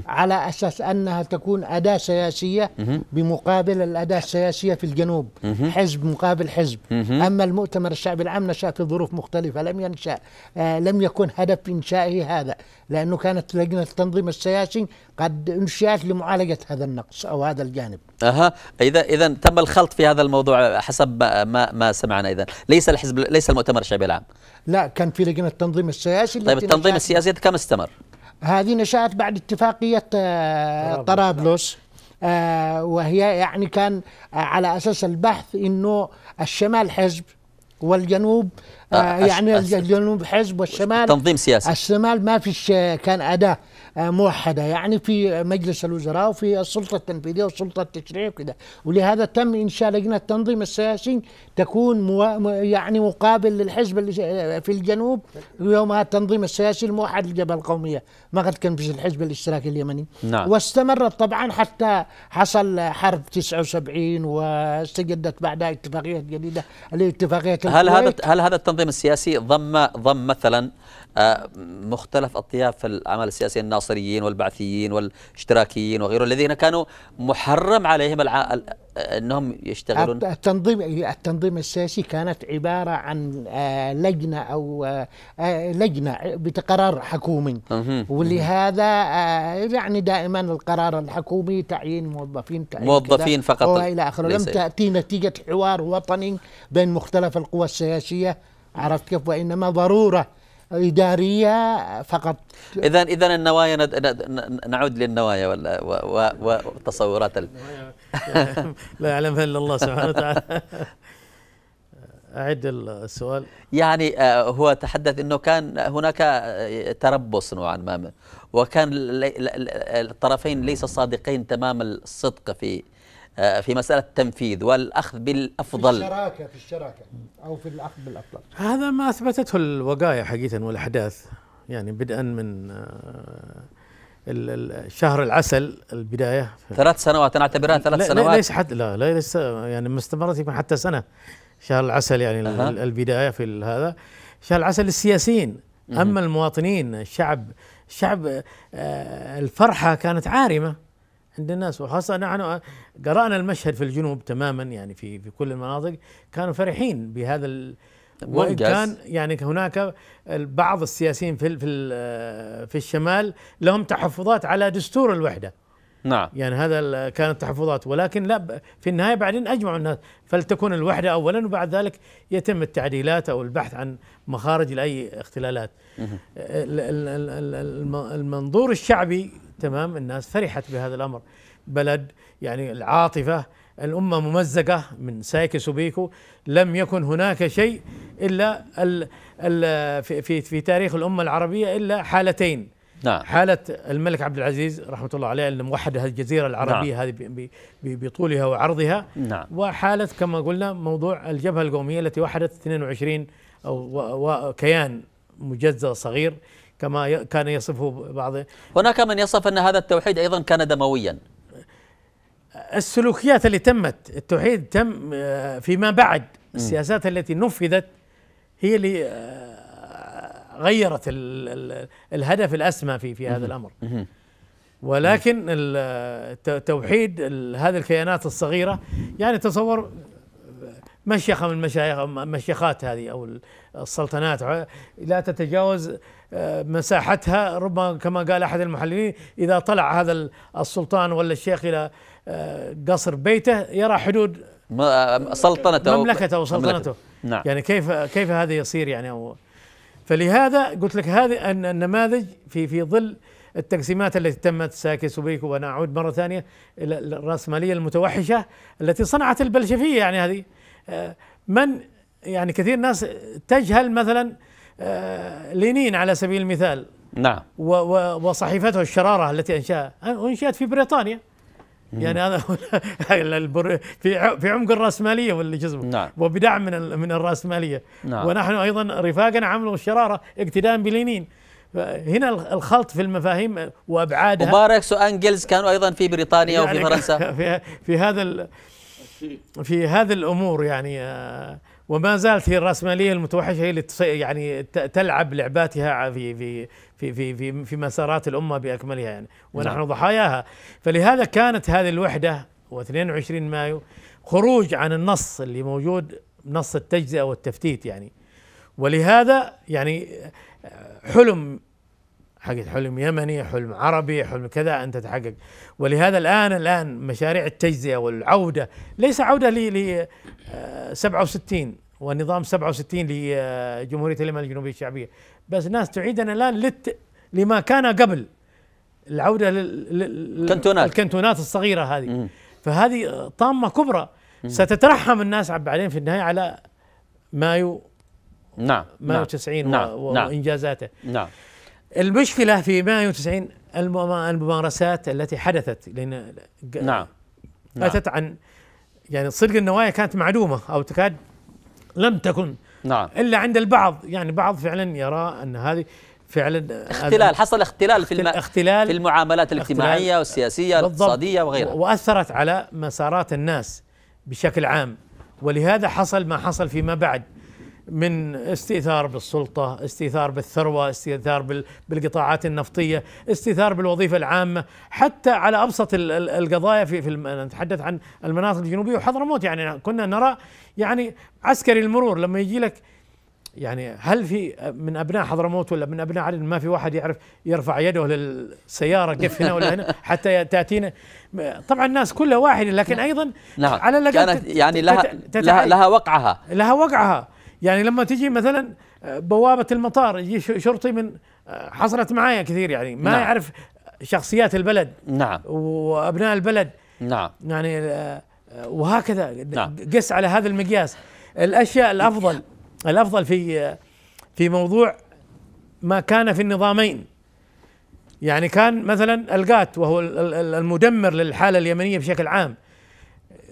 على أساس أنها تكون أداة سياسية بمقابل الأداة السياسية في الجنوب حزب مقابل حزب أما المؤتمر الشعبي العام نشأ في ظروف مختلفة لم ينشأ آه لم يكن هدف إنشائه هذا لأنه كانت لجنة التنظيم السياسي قد انشئت لمعالجة هذا النقص أو هذا الجانب أها إذا إذا تم الخلط في هذا الموضوع حسب ما ما سمعنا إذا ليس الحزب ليس المؤتمر الشعبي العام لا كان في لجنة التنظيم السياسي طيب التنظيم السياسي كم استمر؟ هذه نشأت بعد اتفاقية آه، طرابلس آه، وهي يعني كان على أساس البحث أنه الشمال حزب والجنوب آه، يعني الجنوب حزب والشمال تنظيم سياسي الشمال ما فيش كان أداة آه، موحده يعني في مجلس الوزراء وفي السلطه التنفيذيه والسلطه التشريعيه وكذا ولهذا تم انشاء لجنه التنظيم السياسي تكون مو يعني مقابل للحزب اللي آه، في الجنوب يومها التنظيم السياسي الموحد للجبهه القوميه ما قد كان في الحزب الاشتراكي اليمني نعم. واستمرت طبعا حتى حصل حرب 79 واستجدت بعدها اتفاقيه جديده الاتفاقيه هل هذا هل هذا التنظيم السياسي ضم ضم مثلا آه، مختلف اطياف العمل السياسي الناصريين والبعثيين والاشتراكيين وغيره الذين كانوا محرم عليهم الع... انهم يشتغلون التنظيم التنظيم السياسي كانت عباره عن آه، لجنه او آه، لجنه بقرار حكومي ولهذا يعني دائما القرار الحكومي تعيين موظفين تعيين موظفين فقط والى اخره لم تاتي نتيجه حوار وطني بين مختلف القوى السياسيه عرفت كيف وانما ضروره إدارية فقط إذا إذا النوايا ند... نعود للنوايا ولا و... و... وتصورات ال... لا يعلمها إلا الله سبحانه وتعالى أعد السؤال يعني آه، هو تحدث أنه كان هناك آه، تربص نوعا ما وكان الطرفين ليس صادقين تمام الصدق في آه، في مسألة التنفيذ والأخذ بالأفضل في الشراكة في الشراكة أو في الأخذ بالأفضل هذا ما أثبتته الوقاية حقيقة والأحداث يعني بدءا من آه، شهر العسل البداية ثلاث سنوات أنا أعتبرها ثلاث لا سنوات ليس حتى لا ليس يعني ما استمرت يمكن حتى سنة شهر العسل يعني أه. البداية في هذا شهر العسل للسياسيين أما المواطنين الشعب الشعب آه، الفرحة كانت عارمة عند الناس وخاصة نحن آه، قرأنا المشهد في الجنوب تماما يعني في في كل المناطق كانوا فرحين بهذا ال وإن كان يعني هناك بعض السياسيين في في آه، في الشمال لهم تحفظات على دستور الوحده نعم يعني هذا كانت تحفظات ولكن لا في النهايه بعدين اجمعوا الناس فلتكون الوحده اولا وبعد ذلك يتم التعديلات او البحث عن مخارج لاي اختلالات المنظور الشعبي تمام الناس فرحت بهذا الامر بلد يعني العاطفه الامه ممزقه من سايكس وبيكو لم يكن هناك شيء الا في, في تاريخ الامه العربيه الا حالتين نعم حالة الملك عبد العزيز رحمة الله عليه اللي موحد هذه الجزيرة العربية نعم هذه بطولها وعرضها نعم وحالة كما قلنا موضوع الجبهة القومية التي وحدت 22 أو كيان مجزأ صغير كما كان يصفه بعض هناك من يصف أن هذا التوحيد أيضا كان دمويا السلوكيات اللي تمت التوحيد تم آه، فيما بعد السياسات التي نفذت هي اللي آه، غيرت ال الهدف الاسمى في في هذا الامر ولكن توحيد هذه الكيانات الصغيره يعني تصور مشيخه من المشايخ المشيخات هذه او السلطنات لا تتجاوز آه، مساحتها ربما كما قال احد المحللين اذا طلع هذا السلطان ولا الشيخ الى آه، قصر بيته يرى حدود سلطنته مملكته وسلطنته نعم يعني كيف كيف هذا يصير يعني أو فلهذا قلت لك ان النماذج في في ظل التقسيمات التي تمت ساكي سوبيك وانا اعود مره ثانيه الى الراسماليه المتوحشه التي صنعت البلشفيه يعني هذه آه، من يعني كثير ناس تجهل مثلا آه، لينين على سبيل المثال نعم وصحيفته الشراره التي انشاها انشات في بريطانيا يعني هذا في في عمق الراسماليه واللي جسمه نعم وبدعم من من الراسماليه نعم ونحن ايضا رفاقنا عملوا الشراره اقتداء بلينين هنا الخلط في المفاهيم وابعادها وباركس وانجلز كانوا ايضا في بريطانيا يعني وفي فرنسا في, في هذا في هذه الامور يعني آه، وما زالت هي الراسماليه المتوحشه هي اللي يعني تلعب لعباتها في في في في في في مسارات الامه باكملها يعني ونحن نعم. ضحاياها فلهذا كانت هذه الوحده و22 مايو خروج عن النص اللي موجود نص التجزئه والتفتيت يعني ولهذا يعني حلم حق حلم يمني حلم عربي حلم كذا أن تتحقق ولهذا الآن الآن مشاريع التجزئة والعودة ليس عودة ل 67 ونظام 67 لجمهوريه اليمن الجنوبيه الشعبيه بس الناس تعيدنا الان لت لما كان قبل العوده للكنتونات الكنتونات الصغيره هذه مم. فهذه طامه كبرى مم. ستترحم الناس بعدين في النهايه على مايو نعم مايو نعم 90 نعم و... نعم وانجازاته نعم المشكله في مايو 90 الممارسات التي حدثت لان نعم اتت عن يعني صدق النوايا كانت معدومه او تكاد لم تكن نعم الا عند البعض يعني بعض فعلا يرى ان هذه فعلا آه، اختلال حصل اختلال في الم... اختلال في المعاملات الاجتماعيه والسياسيه والاقتصاديه وغيرها واثرت على مسارات الناس بشكل عام ولهذا حصل ما حصل فيما بعد من استئثار بالسلطة استئثار بالثروة استئثار بالقطاعات النفطية استئثار بالوظيفة العامة حتى على أبسط القضايا في, في نتحدث عن المناطق الجنوبية وحضرموت يعني كنا نرى يعني عسكري المرور لما يجي لك يعني هل في من ابناء حضرموت ولا من ابناء علي ما في واحد يعرف يرفع يده للسياره كيف هنا ولا هنا حتى تاتينا طبعا الناس كلها واحده لكن نعم. ايضا نعم على الاقل كانت يعني لها, لها وقعها لها وقعها يعني لما تجي مثلا آه، بوابه المطار يجي شرطي من آه، حصلت معايا كثير يعني ما نعم. يعرف شخصيات البلد نعم وابناء البلد نعم يعني آه، وهكذا نعم. قس على هذا المقياس الاشياء الافضل الافضل في في موضوع ما كان في النظامين يعني كان مثلا القات وهو المدمر للحاله اليمنيه بشكل عام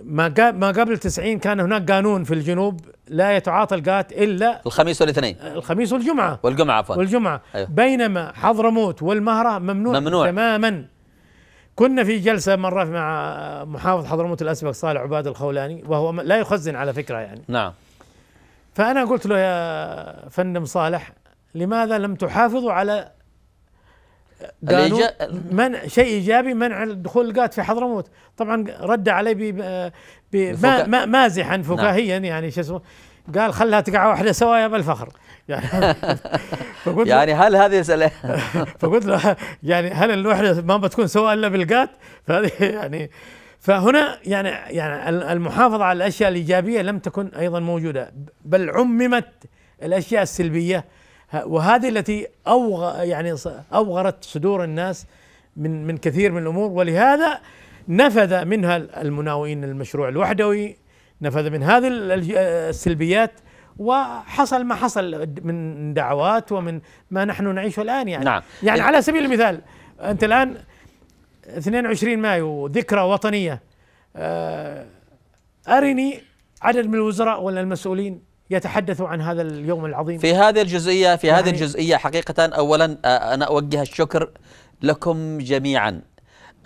ما ما قبل 90 كان هناك قانون في الجنوب لا يتعاطى القات الا الخميس والاثنين الخميس والجمعه والجمعه عفوا والجمعه أيوه بينما حضرموت والمهره ممنوع, ممنوع تماما كنا في جلسه مره مع محافظ حضرموت الاسبق صالح عباد الخولاني وهو لا يخزن على فكره يعني نعم فانا قلت له يا فندم صالح لماذا لم تحافظوا على قانون منع شيء ايجابي منع دخول القات في حضرموت طبعا رد علي ب مازحا نعم. فكاهيا نعم. يعني شو اسمه قال خلها تقع واحده سوايا بالفخر يعني يعني هل هذه سلة فقلت له يعني هل الوحده ما بتكون سواء الا بالقات فهذه يعني فهنا يعني يعني المحافظه على الاشياء الايجابيه لم تكن ايضا موجوده بل عممت الاشياء السلبيه وهذه التي أوغ يعني أوغرت صدور الناس من من كثير من الأمور ولهذا نفذ منها المناوئين المشروع الوحدوي نفذ من هذه السلبيات وحصل ما حصل من دعوات ومن ما نحن نعيشه الآن يعني نعم. يعني على سبيل المثال أنت الآن 22 مايو ذكرى وطنية آه، أرني عدد من الوزراء ولا المسؤولين يتحدث عن هذا اليوم العظيم في هذه الجزئية في يعني هذه الجزئية حقيقة أولا آه، أنا أوجه الشكر لكم جميعا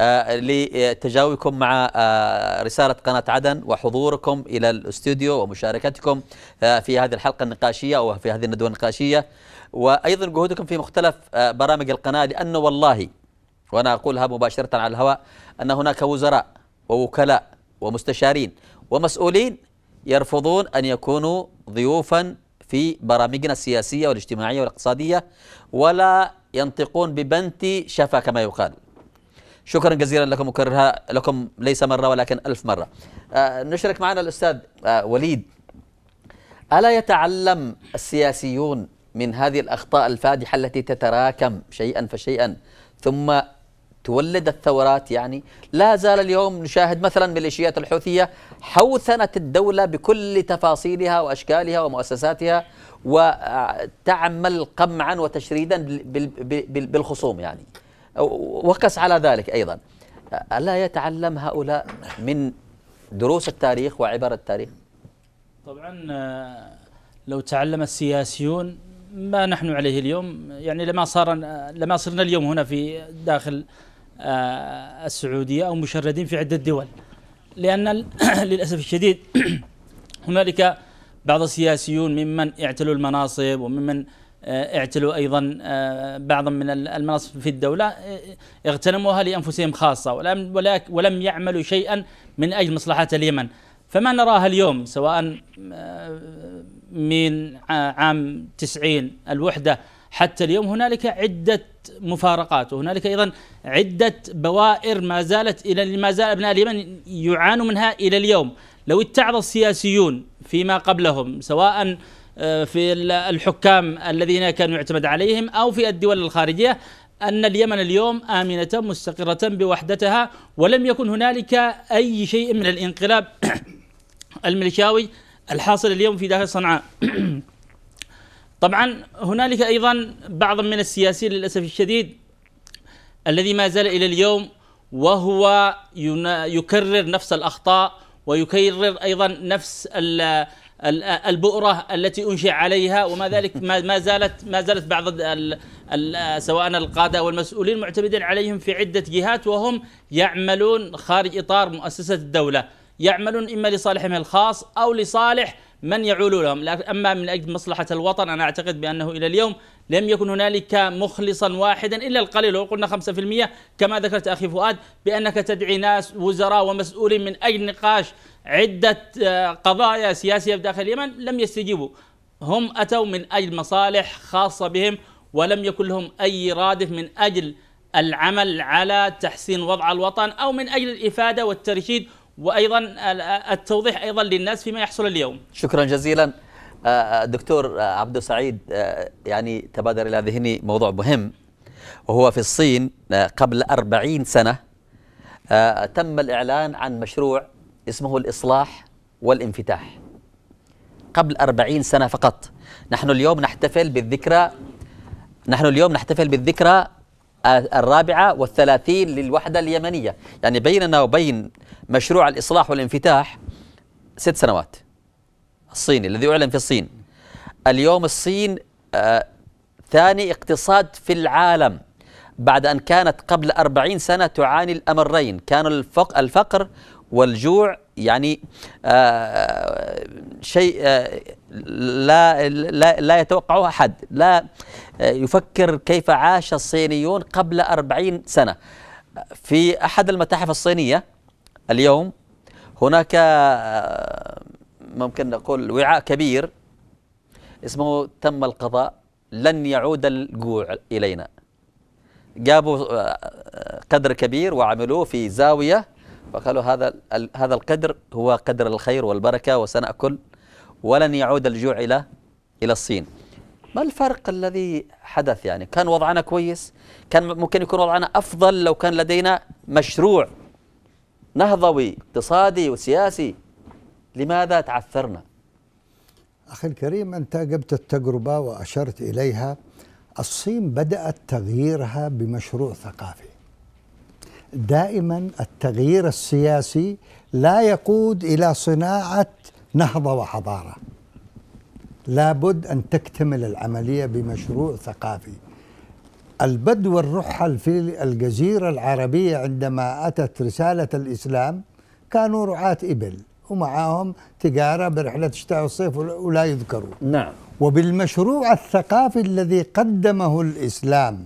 آه، لتجاوبكم مع آه، رسالة قناة عدن وحضوركم إلى الاستوديو ومشاركتكم في هذه الحلقة النقاشية وفي هذه الندوة النقاشية وأيضا جهودكم في مختلف برامج القناة لأنه والله وأنا أقولها مباشرة على الهواء أن هناك وزراء ووكلاء ومستشارين ومسؤولين يرفضون أن يكونوا ضيوفا في برامجنا السياسية والاجتماعية والاقتصادية ولا ينطقون ببنت شفا كما يقال شكرا جزيلا لكم أكررها لكم ليس مرة ولكن ألف مرة آه نشرك معنا الأستاذ آه وليد ألا يتعلم السياسيون من هذه الأخطاء الفادحة التي تتراكم شيئا فشيئا ثم تولد الثورات يعني لا زال اليوم نشاهد مثلا ميليشيات الحوثية حوثنت الدولة بكل تفاصيلها وأشكالها ومؤسساتها وتعمل قمعا وتشريدا بالخصوم يعني وقس على ذلك أيضا ألا يتعلم هؤلاء من دروس التاريخ وعبر التاريخ طبعا لو تعلم السياسيون ما نحن عليه اليوم يعني لما صار لما صرنا اليوم هنا في داخل آه، السعودية أو مشردين في عدة دول لأن للأسف الشديد هنالك بعض السياسيون ممن اعتلوا المناصب وممن آه، اعتلوا أيضا آه، بعضا من المناصب في الدولة اغتنموها لأنفسهم خاصة ولم, ولم يعملوا شيئا من أجل مصلحة اليمن فما نراها اليوم سواء من عام 90 الوحدة حتى اليوم هنالك عدة مفارقات وهنالك أيضا عدة بوائر ما زالت إلى ما زال أبناء اليمن يعانوا منها إلى اليوم لو اتعظ السياسيون فيما قبلهم سواء آه، في الحكام الذين كانوا يعتمد عليهم أو في الدول الخارجية أن اليمن اليوم آمنة مستقرة بوحدتها ولم يكن هنالك أي شيء من الانقلاب الميليشياوي الحاصل اليوم في داخل صنعاء طبعا هنالك ايضا بعض من السياسيين للاسف الشديد الذي ما زال الى اليوم وهو يكرر نفس الاخطاء ويكرر ايضا نفس البؤره التي انشئ عليها وما ذلك ما زالت ما زالت بعض سواء القاده او المسؤولين معتمدين عليهم في عده جهات وهم يعملون خارج اطار مؤسسه الدوله يعملون اما لصالحهم الخاص او لصالح من يعول لهم أما من أجل مصلحة الوطن أنا أعتقد بأنه إلى اليوم لم يكن هنالك مخلصا واحدا إلا القليل وقلنا 5% كما ذكرت أخي فؤاد بأنك تدعي ناس وزراء ومسؤولين من أجل نقاش عدة آه، قضايا سياسية في داخل اليمن لم يستجيبوا هم أتوا من أجل مصالح خاصة بهم ولم يكن لهم أي رادف من أجل العمل على تحسين وضع الوطن أو من أجل الإفادة والترشيد وايضا التوضيح ايضا للناس فيما يحصل اليوم شكرا جزيلا آه، آه، دكتور آه، عبد سعيد يعني تبادر الى ذهني موضوع مهم وهو في الصين قبل أربعين سنة تم الإعلان عن مشروع اسمه الإصلاح والانفتاح قبل أربعين سنة فقط نحن اليوم نحتفل بالذكرى نحن اليوم نحتفل بالذكرى الرابعة والثلاثين للوحدة اليمنية يعني بيننا وبين مشروع الإصلاح والانفتاح ست سنوات الصيني الذي أعلن في الصين اليوم الصين آه، ثاني اقتصاد في العالم بعد أن كانت قبل أربعين سنة تعاني الأمرين كان الفقر والجوع يعني آه، شيء آه، لا, لا لا يتوقعه أحد لا آه، يفكر كيف عاش الصينيون قبل أربعين سنة في أحد المتاحف الصينية اليوم هناك آه، ممكن نقول وعاء كبير اسمه تم القضاء لن يعود الجوع إلينا جابوا آه، قدر كبير وعملوه في زاوية وقالوا هذا هذا القدر هو قدر الخير والبركة وسنأكل ولن يعود الجوع إلى إلى الصين ما الفرق الذي حدث يعني كان وضعنا كويس كان ممكن يكون وضعنا أفضل لو كان لدينا مشروع نهضوي اقتصادي وسياسي لماذا تعثرنا أخي الكريم أنت أجبت التجربة وأشرت إليها الصين بدأت تغييرها بمشروع ثقافي دائما التغيير السياسي لا يقود إلى صناعة نهضة وحضارة لابد أن تكتمل العملية بمشروع ثقافي البدو والرحل في الجزيرة العربية عندما أتت رسالة الإسلام كانوا رعاة إبل ومعاهم تجارة برحلة الشتاء والصيف ولا يذكروا نعم وبالمشروع الثقافي الذي قدمه الإسلام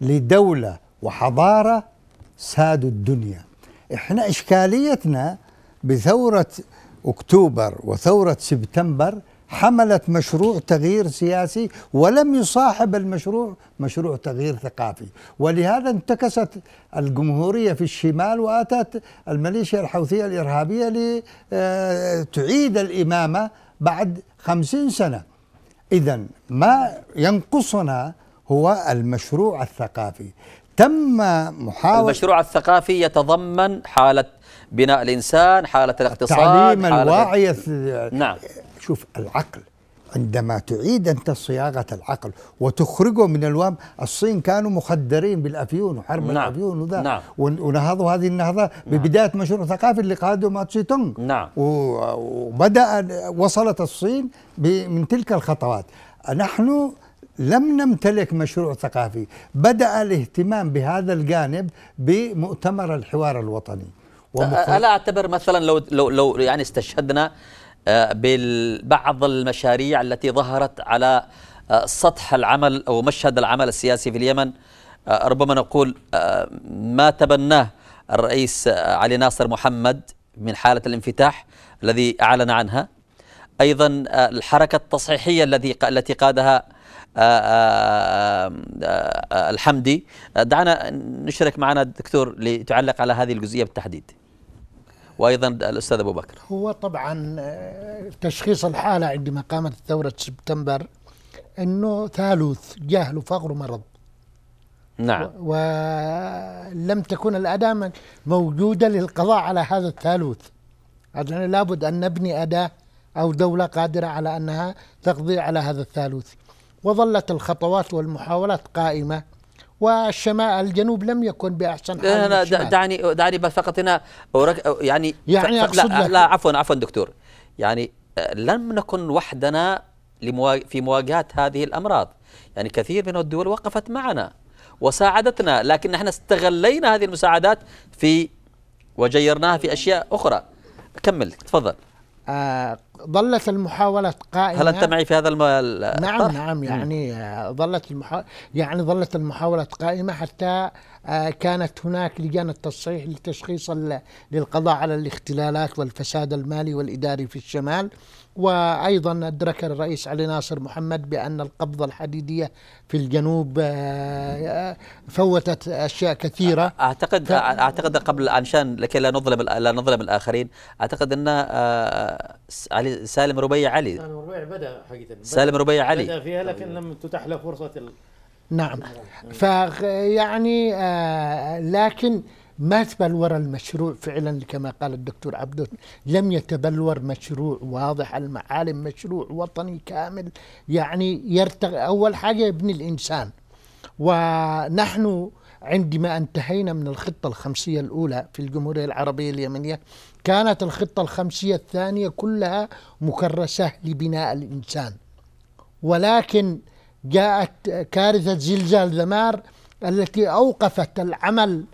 لدولة وحضارة سادوا الدنيا احنا إشكاليتنا بثورة أكتوبر وثورة سبتمبر حملت مشروع تغيير سياسي ولم يصاحب المشروع مشروع تغيير ثقافي ولهذا انتكست الجمهورية في الشمال وأتت الميليشيا الحوثية الإرهابية لتعيد آه، الإمامة بعد خمسين سنة إذا ما ينقصنا هو المشروع الثقافي تم محاولة المشروع الثقافي يتضمن حالة بناء الإنسان حالة الاقتصاد التعليم الواعية نعم شوف العقل عندما تعيد أنت صياغة العقل وتخرجه من الوهم الصين كانوا مخدرين بالأفيون وحرب نعم. الأفيون وذا نعم. ونهضوا هذه النهضة نعم. ببداية مشروع ثقافي اللي قاده ماتسي تونغ نعم. وبدأ وصلت الصين من تلك الخطوات نحن لم نمتلك مشروع ثقافي بدأ الاهتمام بهذا الجانب بمؤتمر الحوار الوطني ألا أعتبر مثلا لو, لو, لو يعني استشهدنا آه، ببعض المشاريع التي ظهرت على آه، سطح العمل أو مشهد العمل السياسي في اليمن آه، ربما نقول ما تبناه الرئيس علي ناصر محمد من حالة الانفتاح الذي أعلن عنها أيضا الحركة التصحيحية الذي التي قادها الحمدي دعنا نشرك معنا الدكتور لتعلق على هذه الجزئية بالتحديد وايضا الاستاذ ابو بكر هو طبعا آه، تشخيص الحاله عندما قامت ثوره سبتمبر انه ثالوث جهل وفقر ومرض نعم ولم تكن الاداه موجوده للقضاء على هذا الثالوث لابد ان نبني اداه او دوله قادره على انها تقضي على هذا الثالوث وظلت الخطوات والمحاولات قائمه والشمال الجنوب لم يكن باحسن حال لا لا دعني دعني بس فقط هنا يعني يعني أقصد لا, لا عفوا عفوا دكتور يعني آه، لم نكن وحدنا في مواجهه هذه الامراض يعني كثير من الدول وقفت معنا وساعدتنا لكن احنا استغلينا هذه المساعدات في وجيرناها في اشياء اخرى كمل تفضل آه ظلت المحاولة قائمة هل أنت معي في هذا نعم، الطرح؟ نعم نعم يعني آه، ظلت المحاولة يعني ظلت المحاولة قائمة حتى آه، كانت هناك لجان التصحيح لتشخيص للقضاء على الاختلالات والفساد المالي والإداري في الشمال وأيضا أدرك الرئيس علي ناصر محمد بأن القبضة الحديدية في الجنوب آه، فوتت أشياء كثيرة أعتقد ف... أعتقد قبل عشان لكي لا نظلم لا نظلم الآخرين أعتقد أن علي سالم ربيع علي سالم ربيع بدا حقيقه سالم ربيع علي بدا فيها لكن لم تتح له فرصه ال... نعم فيعني آه لكن ما تبلور المشروع فعلا كما قال الدكتور عبدو لم يتبلور مشروع واضح المعالم مشروع وطني كامل يعني يرتغ أول حاجة ابن الإنسان ونحن عندما انتهينا من الخطة الخمسية الأولى في الجمهورية العربية اليمنية كانت الخطة الخمسية الثانية كلها مكرسة لبناء الإنسان ولكن جاءت كارثة زلزال ذمار التي أوقفت العمل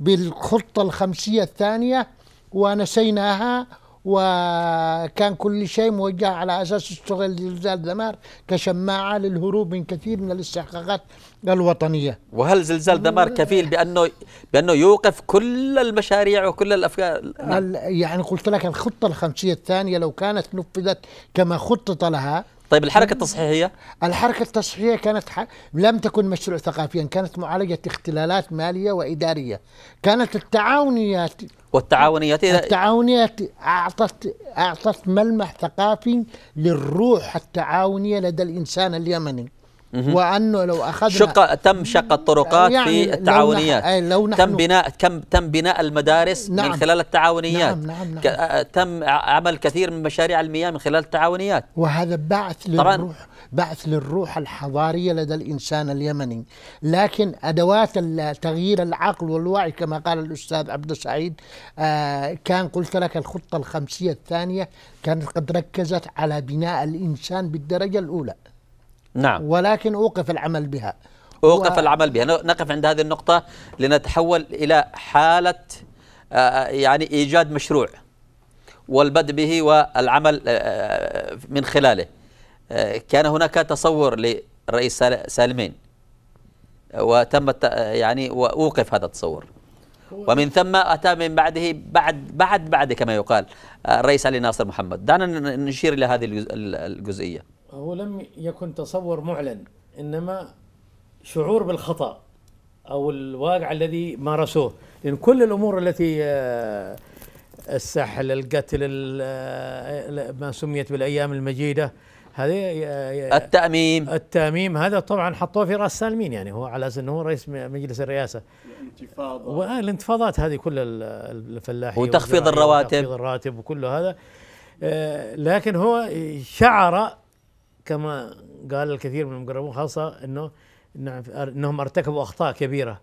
بالخطة الخمسية الثانية ونسيناها وكان كل شيء موجه على اساس استغل زلزال دمار كشماعه للهروب من كثير من الاستحقاقات الوطنيه. وهل زلزال دمار كفيل بانه بانه يوقف كل المشاريع وكل الافكار؟ نعم. يعني قلت لك الخطه الخمسيه الثانيه لو كانت نفذت كما خطط لها طيب الحركة التصحيحية؟ الحركة التصحيحية كانت ح... لم تكن مشروع ثقافيا، كانت معالجة اختلالات مالية وإدارية. كانت التعاونيات والتعاونيات التعاونيات أعطت أعطت ملمح ثقافي للروح التعاونية لدى الإنسان اليمني وانه لو اخذنا شق تم شق الطرقات يعني في التعاونيات لو نحن تم بناء كم تم بناء المدارس نعم من خلال التعاونيات نعم نعم نعم تم عمل كثير من مشاريع المياه من خلال التعاونيات وهذا بعث للروح بعث للروح الحضاريه لدى الانسان اليمني لكن ادوات تغيير العقل والوعي كما قال الاستاذ عبد السعيد آه، كان قلت لك الخطه الخمسيه الثانيه كانت قد ركزت على بناء الانسان بالدرجه الاولى نعم ولكن أوقف العمل بها أوقف و... العمل بها نقف عند هذه النقطة لنتحول إلى حالة آه، آه، يعني إيجاد مشروع والبدء به والعمل آه، من خلاله كان هناك تصور للرئيس سالمين وتم يعني واوقف هذا التصور ومن ثم اتى من بعده بعد بعد بعد كما يقال الرئيس علي ناصر محمد دعنا نشير الى هذه الجزئيه هو لم يكن تصور معلن انما شعور بالخطا او الواقع الذي مارسوه لان كل الامور التي آه، السحل القتل آه، ما سميت بالايام المجيده هذه آه، التأميم التأميم هذا طبعا حطوه في راس سالمين يعني هو على اساس انه هو رئيس مجلس الرئاسه الانتفاضه والانتفاضات هذه كل الفلاحين وتخفيض الرواتب وتخفيض الراتب وكل هذا لكن هو شعر كما قال الكثير من المقربون خاصة أنه نعم، أنهم ارتكبوا أخطاء كبيرة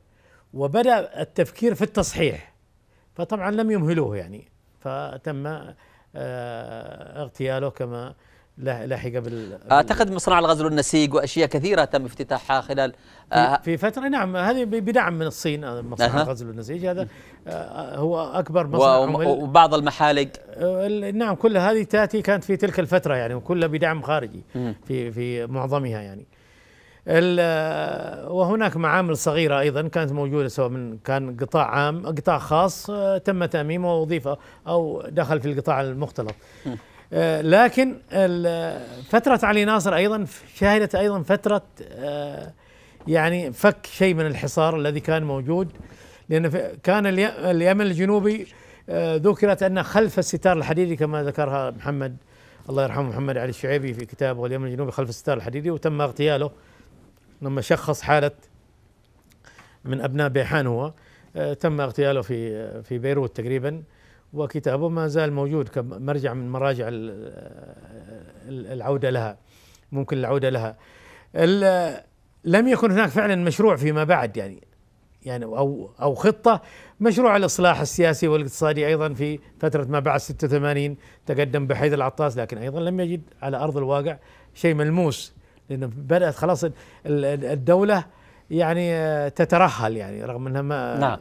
وبدأ التفكير في التصحيح فطبعا لم يمهلوه يعني فتم آه، اغتياله كما لاحقه بال اعتقد مصنع الغزل والنسيج واشياء كثيره تم افتتاحها خلال في آه، فتره نعم هذه بدعم من الصين مصنع أه. الغزل والنسيج هذا آه، هو اكبر مصنع وبعض المحالق آه، نعم كل هذه تاتي كانت في تلك الفتره يعني وكلها بدعم خارجي في في معظمها يعني وهناك معامل صغيرة أيضا كانت موجودة سواء من كان قطاع عام قطاع خاص تم تأميمه وظيفة أو دخل في القطاع المختلط م. آه، لكن فترة علي ناصر أيضا شهدت أيضا فترة آه، يعني فك شيء من الحصار الذي كان موجود لأن كان اليمن الجنوبي آه، ذكرت أن خلف الستار الحديدي كما ذكرها محمد الله يرحمه محمد علي الشعيبي في كتابه اليمن الجنوبي خلف الستار الحديدي وتم اغتياله لما شخص حالة من أبناء بيحان هو تم اغتياله في في بيروت تقريبا وكتابه ما زال موجود كمرجع من مراجع العودة لها ممكن العودة لها لم يكن هناك فعلا مشروع فيما بعد يعني يعني او او خطه مشروع الاصلاح السياسي والاقتصادي ايضا في فتره ما بعد 86 تقدم بحيث العطاس لكن ايضا لم يجد على ارض الواقع شيء ملموس لانه بدات خلاص الدوله يعني تترهل يعني رغم انها ما نعم,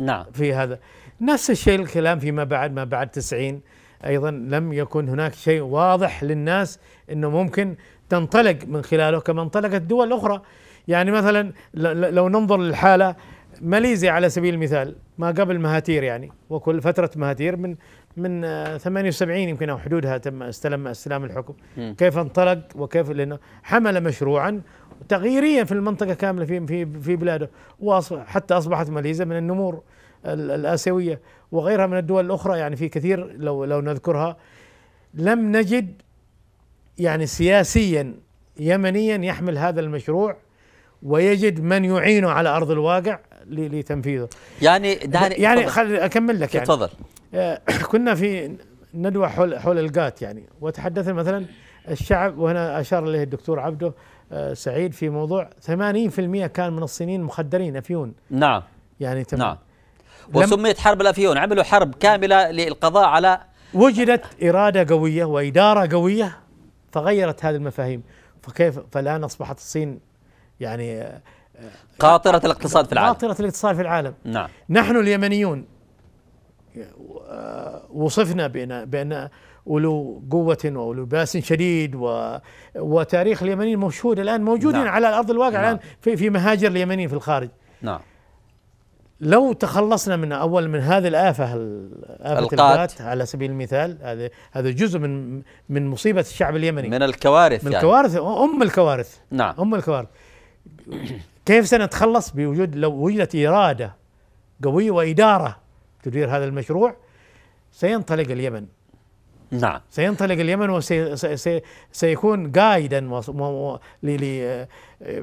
نعم. في هذا نفس الشيء الكلام فيما بعد ما بعد 90 ايضا لم يكن هناك شيء واضح للناس انه ممكن تنطلق من خلاله كما انطلقت دول اخرى يعني مثلا لو ننظر للحاله ماليزيا على سبيل المثال ما قبل مهاتير يعني وكل فتره مهاتير من من 78 يمكن او حدودها تم استلم استلام الحكم م. كيف انطلق وكيف لانه حمل مشروعا تغييريا في المنطقه كامله في في في بلاده حتى اصبحت ماليزيا من النمور الآسيوية وغيرها من الدول الأخرى يعني في كثير لو لو نذكرها لم نجد يعني سياسيا يمنيا يحمل هذا المشروع ويجد من يعينه على أرض الواقع لتنفيذه يعني دعني يعني خل أكمل لك يعني تفضل آه، كنا في ندوة حول حول القات يعني وتحدثنا مثلا الشعب وهنا أشار إليه الدكتور عبده آه، سعيد في موضوع 80% كان من الصينيين مخدرين افيون نعم يعني تمام نعم وسميت حرب الافيون عملوا حرب كامله للقضاء على وجدت اراده قويه واداره قويه فغيرت هذه المفاهيم فكيف فالان اصبحت الصين يعني آه، قاطرة الاقتصاد في العالم قاطرة الاقتصاد في العالم نعم نحن اليمنيون آه، وصفنا بأن بأن أولو قوة وأولو بأس شديد و وتاريخ اليمنيين مشهود الآن موجودين نعم. على أرض الواقع نعم. الآن في في مهاجر اليمنيين في الخارج نعم لو تخلصنا من اول من هذه الافه القات على سبيل المثال هذا هذا جزء من من مصيبه الشعب اليمني من الكوارث من يعني الكوارث ام الكوارث نعم ام الكوارث كيف سنتخلص بوجود لو وجدت اراده قويه واداره تدير هذا المشروع سينطلق اليمن نعم سينطلق اليمن وسيكون قائدا آه، آه،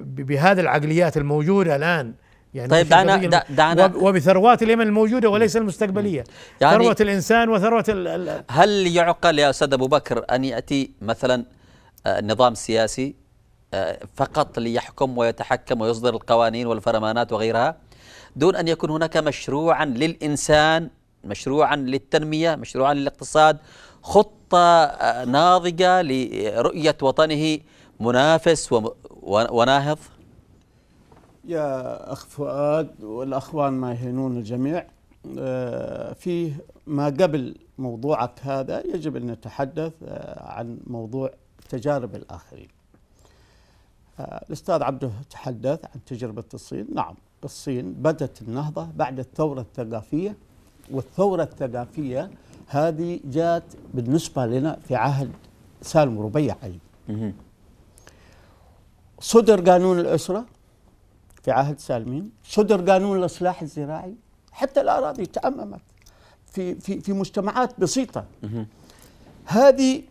بهذه العقليات الموجوده الان يعني طيب دعنا دعنا وبثروات اليمن الموجوده وليس المستقبليه يعني ثروه الانسان وثروه الـ ال هل يعقل يا استاذ ابو بكر ان ياتي مثلا آه، نظام سياسي آه، فقط ليحكم ويتحكم ويصدر القوانين والفرمانات وغيرها دون ان يكون هناك مشروعا للانسان مشروعا للتنميه مشروعا للاقتصاد خطه آه، ناضجه لرؤيه وطنه منافس وناهض يا أخ فؤاد والأخوان ما يهينون الجميع آه، في ما قبل موضوعك هذا يجب أن نتحدث آه، عن موضوع تجارب الآخرين آه، الأستاذ عبده تحدث عن تجربة الصين نعم الصين بدت النهضة بعد الثورة الثقافية والثورة الثقافية هذه جاءت بالنسبة لنا في عهد سالم ربيع أيضا صدر قانون الأسرة في عهد سالمين صدر قانون الاصلاح الزراعي حتى الاراضي تعممت في في في مجتمعات بسيطه هذه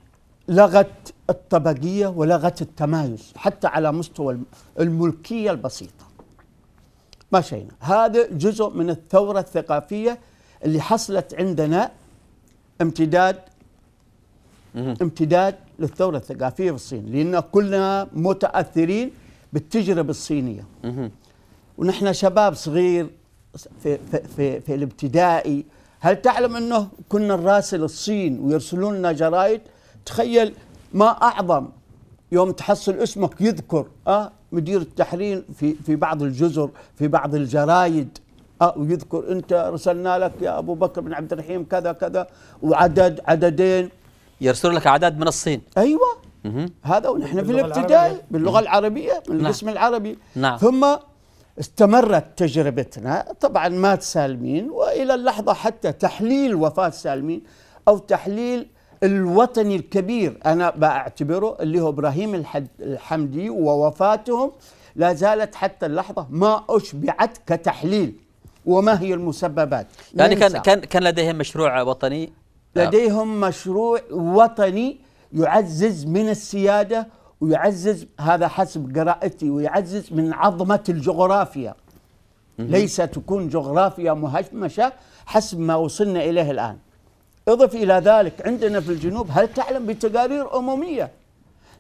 لغت الطبقيه ولغت التمايز حتى على مستوى الملكيه البسيطه ما شينا هذا جزء من الثوره الثقافيه اللي حصلت عندنا امتداد امتداد للثوره الثقافيه في الصين لان كلنا متاثرين بالتجربه الصينيه ونحن شباب صغير في, في, في, في الابتدائي هل تعلم أنه كنا نراسل الصين ويرسلون لنا جرائد تخيل ما أعظم يوم تحصل اسمك يذكر أه مدير التحرير في, في بعض الجزر في بعض الجرايد أه ويذكر أنت رسلنا لك يا أبو بكر بن عبد الرحيم كذا كذا وعدد عددين يرسلون لك أعداد من الصين أيوة هذا ونحن في الابتدائي باللغة العربية من نعم. الاسم العربي نعم. ثم استمرت تجربتنا طبعا مات سالمين والى اللحظه حتى تحليل وفاه سالمين او تحليل الوطني الكبير انا بعتبره اللي هو ابراهيم الحمدي ووفاتهم لا زالت حتى اللحظه ما اشبعت كتحليل وما هي المسببات يعني كان كان كان لديهم مشروع وطني لديهم مشروع وطني يعزز من السياده ويعزز هذا حسب قراءتي ويعزز من عظمة الجغرافيا ليس تكون جغرافيا مهشمشة حسب ما وصلنا إليه الآن اضف إلى ذلك عندنا في الجنوب هل تعلم بتقارير أممية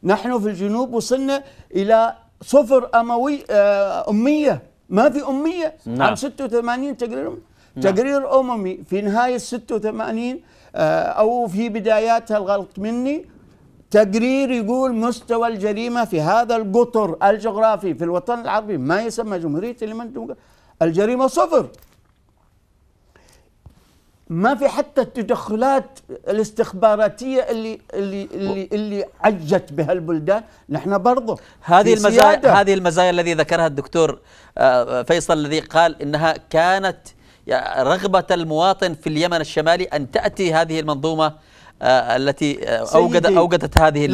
نحن في الجنوب وصلنا إلى صفر أموي آه، أمية ما في أمية نعم. عام 86 تقرير نعم. تقرير أممي في نهاية 86 آه، أو في بداياتها الغلط مني تقرير يقول مستوى الجريمة في هذا القطر الجغرافي في الوطن العربي ما يسمى جمهورية اليمن الجريمة صفر ما في حتى التدخلات الاستخباراتيه اللي اللي اللي, اللي عجت بها البلدان نحن برضه هذه المزايا هذه المزايا الذي ذكرها الدكتور آه، فيصل الذي قال انها كانت رغبه المواطن في اليمن الشمالي ان تاتي هذه المنظومه آه، التي آه، اوجد اوجدت هذه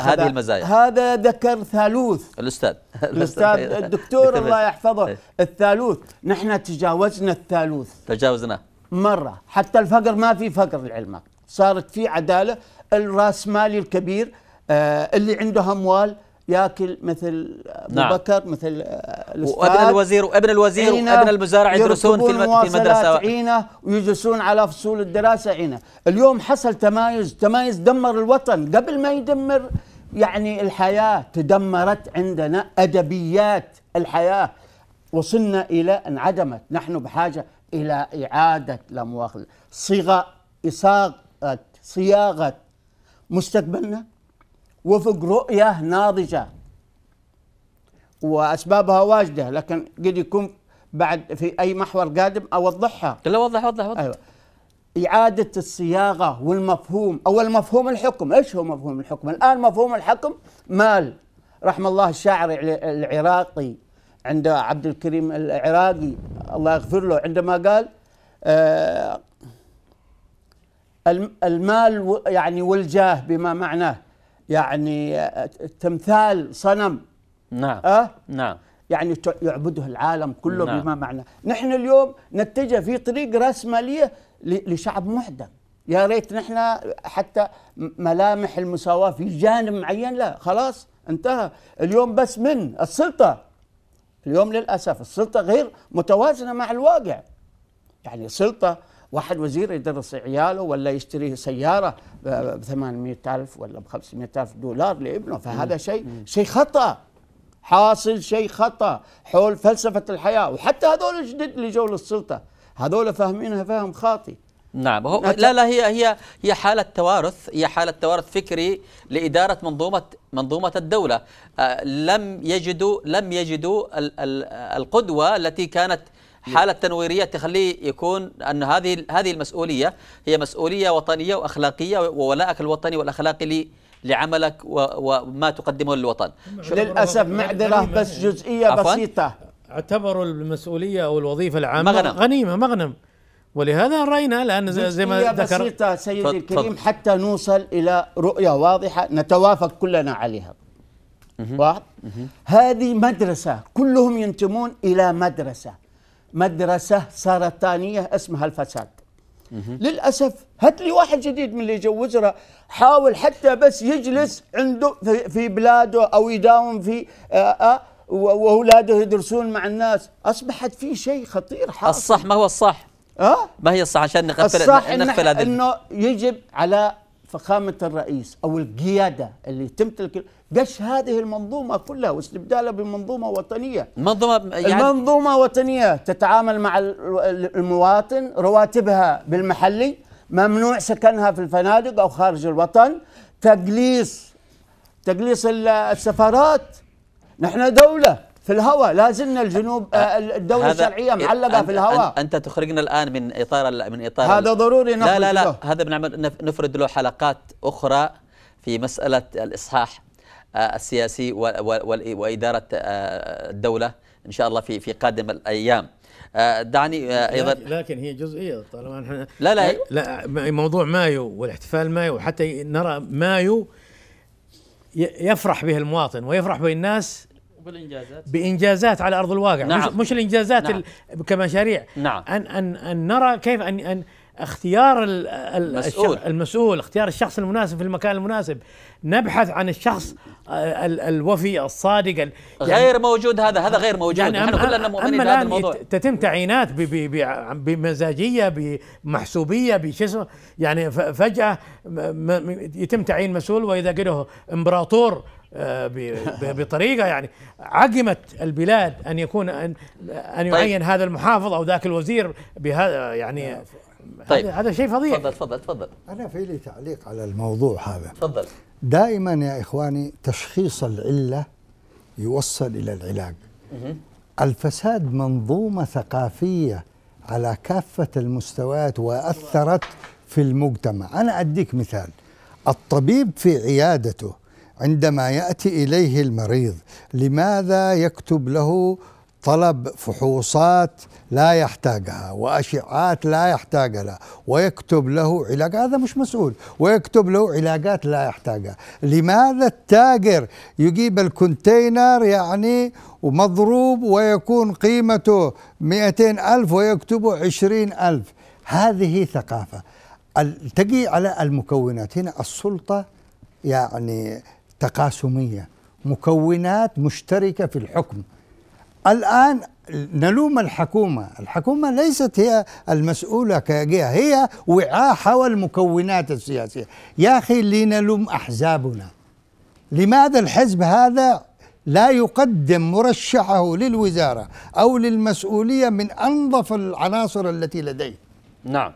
هذه المزايا هذا ذكر ثالوث الاستاذ الاستاذ الدكتور الله يحفظه إيه. الثالوث نحن تجاوزنا الثالوث تجاوزناه مره حتى الفقر ما في فقر لعلمك صارت في عداله الراسمالي الكبير آه، اللي عنده اموال ياكل مثل ابو نعم. بكر مثل آه، وابن الوزير وابن الوزير وابن المزارع يدرسون في المدرسه عينه ويجلسون على فصول الدراسه عينه، اليوم حصل تمايز، تمايز دمر الوطن قبل ما يدمر يعني الحياه تدمرت عندنا ادبيات الحياه وصلنا الى انعدمت، نحن بحاجه الى اعاده لا صيغه صياغه صياغه مستقبلنا وفق رؤية ناضجة وأسبابها واجدة لكن قد يكون بعد في أي محور قادم أوضحها لا وضح وضح وضح أيوة. إعادة الصياغة والمفهوم أول مفهوم الحكم إيش هو مفهوم الحكم الآن مفهوم الحكم مال رحم الله الشاعر العراقي عند عبد الكريم العراقي الله يغفر له عندما قال آه المال يعني والجاه بما معناه يعني تمثال صنم نعم أه؟ نعم يعني يعبده العالم كله نعم. بما معنى نحن اليوم نتجه في طريق رأسمالية لشعب محدم يا ريت نحن حتى ملامح المساواة في جانب معين لا خلاص انتهى اليوم بس من السلطة اليوم للأسف السلطة غير متوازنة مع الواقع يعني سلطة واحد وزير يدرس عياله ولا يشتري سيارة ب 800 ألف ولا ب 500 ألف دولار لابنه فهذا شيء شيء خطأ حاصل شيء خطأ حول فلسفة الحياة وحتى هذول الجدد اللي جو للسلطة هذول فاهمينها فهم خاطئ نعم هو نعم. لا لا هي هي هي حالة توارث هي حالة توارث فكري لإدارة منظومة منظومة الدولة آه، لم يجدوا لم يجدوا القدوة التي كانت حاله تنويريه تخليه يكون ان هذه هذه المسؤوليه هي مسؤوليه وطنيه واخلاقيه وولائك الوطني والاخلاقي لعملك وما تقدمه للوطن للاسف معذره بس جزئيه بسيطه اعتبروا المسؤوليه او الوظيفه العامه مغنم. غنيمه مغنم ولهذا راينا لان زي ما ذكر بسيطه سيدي الكريم حتى نوصل الى رؤيه واضحه نتوافق كلنا عليها واضح هذه مدرسه كلهم ينتمون الى مدرسه مدرسة صارت ثانية اسمها الفساد للأسف هات لي واحد جديد من اللي جو وزراء حاول حتى بس يجلس عنده في بلاده أو يداوم في آه، آه، وأولاده يدرسون مع الناس أصبحت في شيء خطير حاصل الصح ما هو الصح أه؟ ما هي الصح عشان نغفل الصح نغفل إن إنه يجب على فخامة الرئيس أو القيادة اللي تمتلك قش هذه المنظومة كلها واستبدالها بمنظومة وطنية منظومة يعني المنظومة وطنية تتعامل مع المواطن رواتبها بالمحلي ممنوع سكنها في الفنادق أو خارج الوطن تقليص تقليص السفارات نحن دولة في الهواء لا زلنا الجنوب آه، الدوله الشرعيه إيه، معلقه في الهواء انت تخرجنا الان من اطار من اطار هذا ضروري لا لا لا هذا بنعمل نفرد له حلقات اخرى في مساله الاصحاح السياسي وإدارة آه، الدولة إن شاء الله في في قادم الأيام آه، دعني آه، ايضا لكن هي جزئيه طالما احنا لا لا إيه، لا موضوع مايو والاحتفال مايو حتى نرى مايو يفرح به المواطن ويفرح به الناس بالانجازات بانجازات على ارض الواقع نعم مش, مش الانجازات نعم كمشاريع نعم ان ان ان نرى كيف ان ان اختيار المسؤول المسؤول اختيار الشخص المناسب في المكان المناسب نبحث عن الشخص آه، الوفي الصادق يعني غير موجود هذا هذا غير موجود يعني احنا كلنا مؤمنين بهذا الموضوع تتم تعيينات بمزاجيه بمحسوبيه بشسم اسمه يعني فجاه يتم تعيين مسؤول واذا قده امبراطور آه، بطريقه يعني عقمت البلاد ان يكون ان ان طيب. يعين طيب. هذا المحافظ او ذاك الوزير بهذا يعني طيب هذا شيء فظيع تفضل تفضل تفضل انا في لي تعليق على الموضوع هذا تفضل دائما يا إخواني تشخيص العلة يوصل إلى العلاج الفساد منظومة ثقافية على كافة المستويات وأثرت في المجتمع أنا أديك مثال الطبيب في عيادته عندما يأتي إليه المريض لماذا يكتب له طلب فحوصات لا يحتاجها وأشعات لا يحتاجها ويكتب له علاج هذا مش مسؤول ويكتب له علاجات لا يحتاجها لماذا التاجر يجيب الكونتينر يعني ومضروب ويكون قيمته 200 ألف ويكتبه 20 ألف هذه ثقافة تجي على المكونات هنا السلطة يعني تقاسمية مكونات مشتركة في الحكم الآن نلوم الحكومة الحكومة ليست هي المسؤولة كجهة هي وعاء حول مكونات السياسية يا أخي لنلوم أحزابنا لماذا الحزب هذا لا يقدم مرشحه للوزارة أو للمسؤولية من أنظف العناصر التي لديه نعم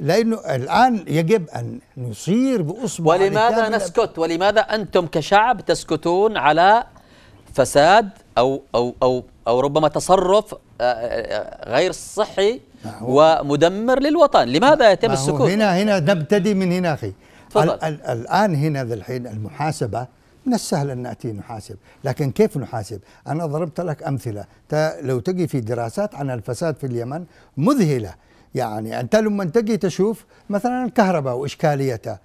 لأنه الآن يجب أن نصير بأصبع ولماذا نسكت ولماذا أنتم كشعب تسكتون على فساد أو, أو, أو أو ربما تصرف آه، آه، آه، غير صحي ومدمر للوطن لماذا يتم السكوت هنا هنا نبتدي من هنا أخي الآن هنا ذا الحين المحاسبة من السهل أن نأتي نحاسب لكن كيف نحاسب أنا ضربت لك أمثلة لو تجي في دراسات عن الفساد في اليمن مذهلة يعني أنت لما تجي تشوف مثلا الكهرباء وإشكاليتها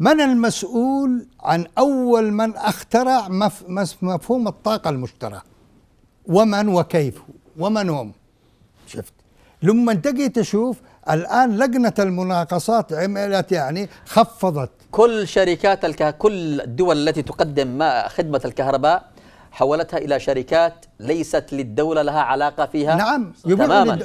من المسؤول عن أول من اخترع مف مفهوم الطاقة المشتركة ومن وكيف ومن هم شفت لما تجي تشوف الان لجنه المناقصات عملت يعني خفضت كل شركات الكه... كل الدول التي تقدم ما خدمه الكهرباء حولتها الى شركات ليست للدوله لها علاقه فيها نعم تماما ما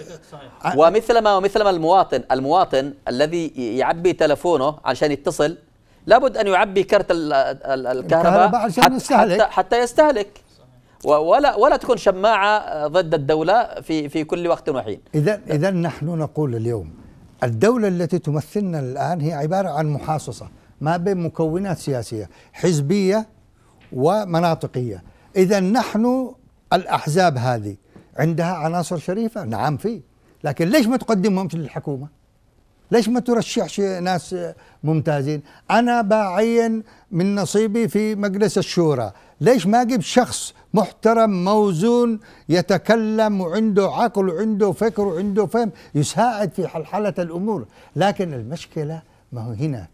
ومثلما ومثلما المواطن المواطن الذي يعبي تلفونه عشان يتصل لابد ان يعبي كرت الكهرباء, الكهرباء عشان حتى, يستهلك. حتى, حتى يستهلك ولا ولا تكون شماعه آه، ضد الدوله في في كل وقت وحين اذا اذا نحن نقول اليوم الدوله التي تمثلنا الان هي عباره عن محاصصه ما بين مكونات سياسيه حزبيه ومناطقيه اذا نحن الاحزاب هذه عندها عناصر شريفه نعم في لكن ليش ما تقدمهمش للحكومه ليش ما ترشحش ناس ممتازين انا بعين من نصيبي في مجلس الشورى ليش ما اجيب شخص محترم موزون يتكلم وعنده عقل وعنده فكر وعنده فهم يساعد في حلحلة الأمور لكن المشكلة ما هو هنا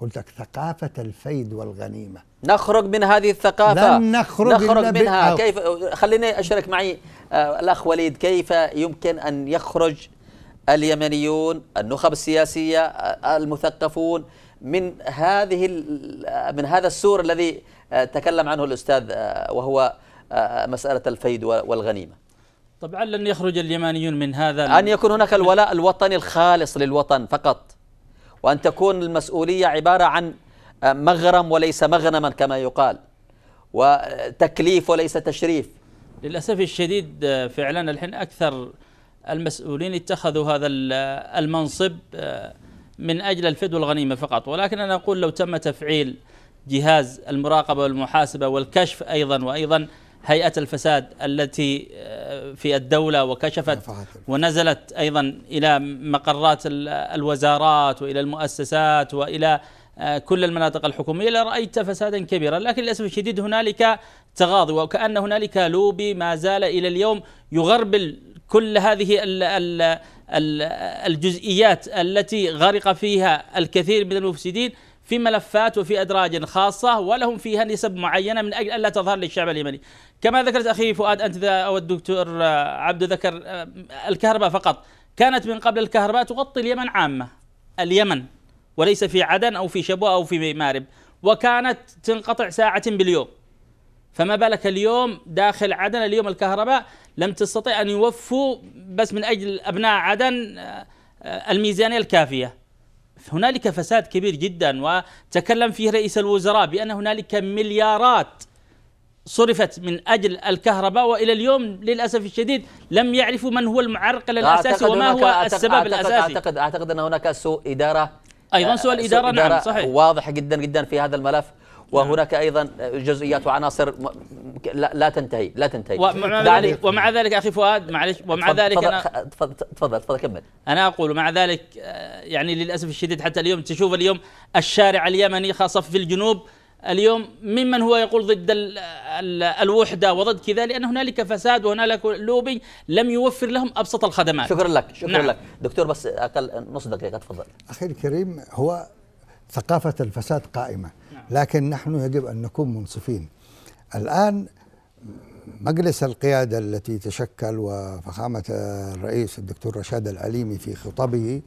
قلت لك ثقافة الفيد والغنيمة نخرج من هذه الثقافة لن نخرج, نخرج منها كيف خليني أشارك معي آه، الأخ وليد كيف يمكن أن يخرج اليمنيون النخب السياسية آه، المثقفون من هذه آه، من هذا السور الذي آه، تكلم عنه الأستاذ آه، وهو آه، مسألة الفيد والغنيمة طبعا لن يخرج اليمانيون من هذا أن يكون هناك الولاء الوطني الخالص للوطن فقط وأن تكون المسؤولية عبارة عن مغرم وليس مغنما كما يقال وتكليف وليس تشريف للأسف الشديد فعلا الحين أكثر المسؤولين اتخذوا هذا المنصب من أجل الفد والغنيمة فقط ولكن أنا أقول لو تم تفعيل جهاز المراقبه والمحاسبه والكشف ايضا وايضا هيئه الفساد التي آه، في الدوله وكشفت ونزلت ايضا الى مقرات الوزارات والى المؤسسات والى آه، كل المناطق الحكوميه لرايت فسادا كبيرا لكن للاسف الشديد هنالك تغاضي وكان هنالك لوبي ما زال الى اليوم يغربل كل هذه الجزئيات التي غرق فيها الكثير من المفسدين في ملفات وفي أدراج خاصة ولهم فيها نسب معينة من أجل ألا تظهر للشعب اليمني كما ذكرت أخي فؤاد أنت أو الدكتور آه، عبد ذكر آه، الكهرباء فقط كانت من قبل الكهرباء تغطي اليمن عامة اليمن وليس في عدن أو في شبوة أو في مارب وكانت تنقطع ساعة باليوم فما بالك اليوم داخل عدن اليوم الكهرباء لم تستطيع أن يوفوا بس من أجل أبناء عدن آه، الميزانية الكافية هنالك فساد كبير جدا وتكلم فيه رئيس الوزراء بأن هنالك مليارات صرفت من اجل الكهرباء والى اليوم للاسف الشديد لم يعرفوا من هو المعرقل الاساسي وما هو أعتقد السبب أعتقد الاساسي اعتقد اعتقد ان هناك سوء اداره ايضا سوء آه، الاداره سوء نعم، إدارة نعم صحيح واضح جدا جدا في هذا الملف وهناك ايضا جزئيات وعناصر لا, لا تنتهي لا تنتهي ومع ذلك ومع ذلك اخي فؤاد معلش ومع ذلك تفضل انا تفضل تفضل, تفضل كمل انا اقول مع ذلك آه، يعني للاسف الشديد حتى اليوم تشوف اليوم الشارع اليمني خاصه في الجنوب اليوم ممن هو يقول ضد الـ الـ الوحدة وضد كذا لأن هنالك فساد وهنالك لوبي لم يوفر لهم أبسط الخدمات شكرا لك شكرا نعم. لك دكتور بس أقل نص دقيقة تفضل أخي الكريم هو ثقافة الفساد قائمة لكن نحن يجب أن نكون منصفين الآن مجلس القيادة التي تشكل وفخامة الرئيس الدكتور رشاد العليمي في خطبه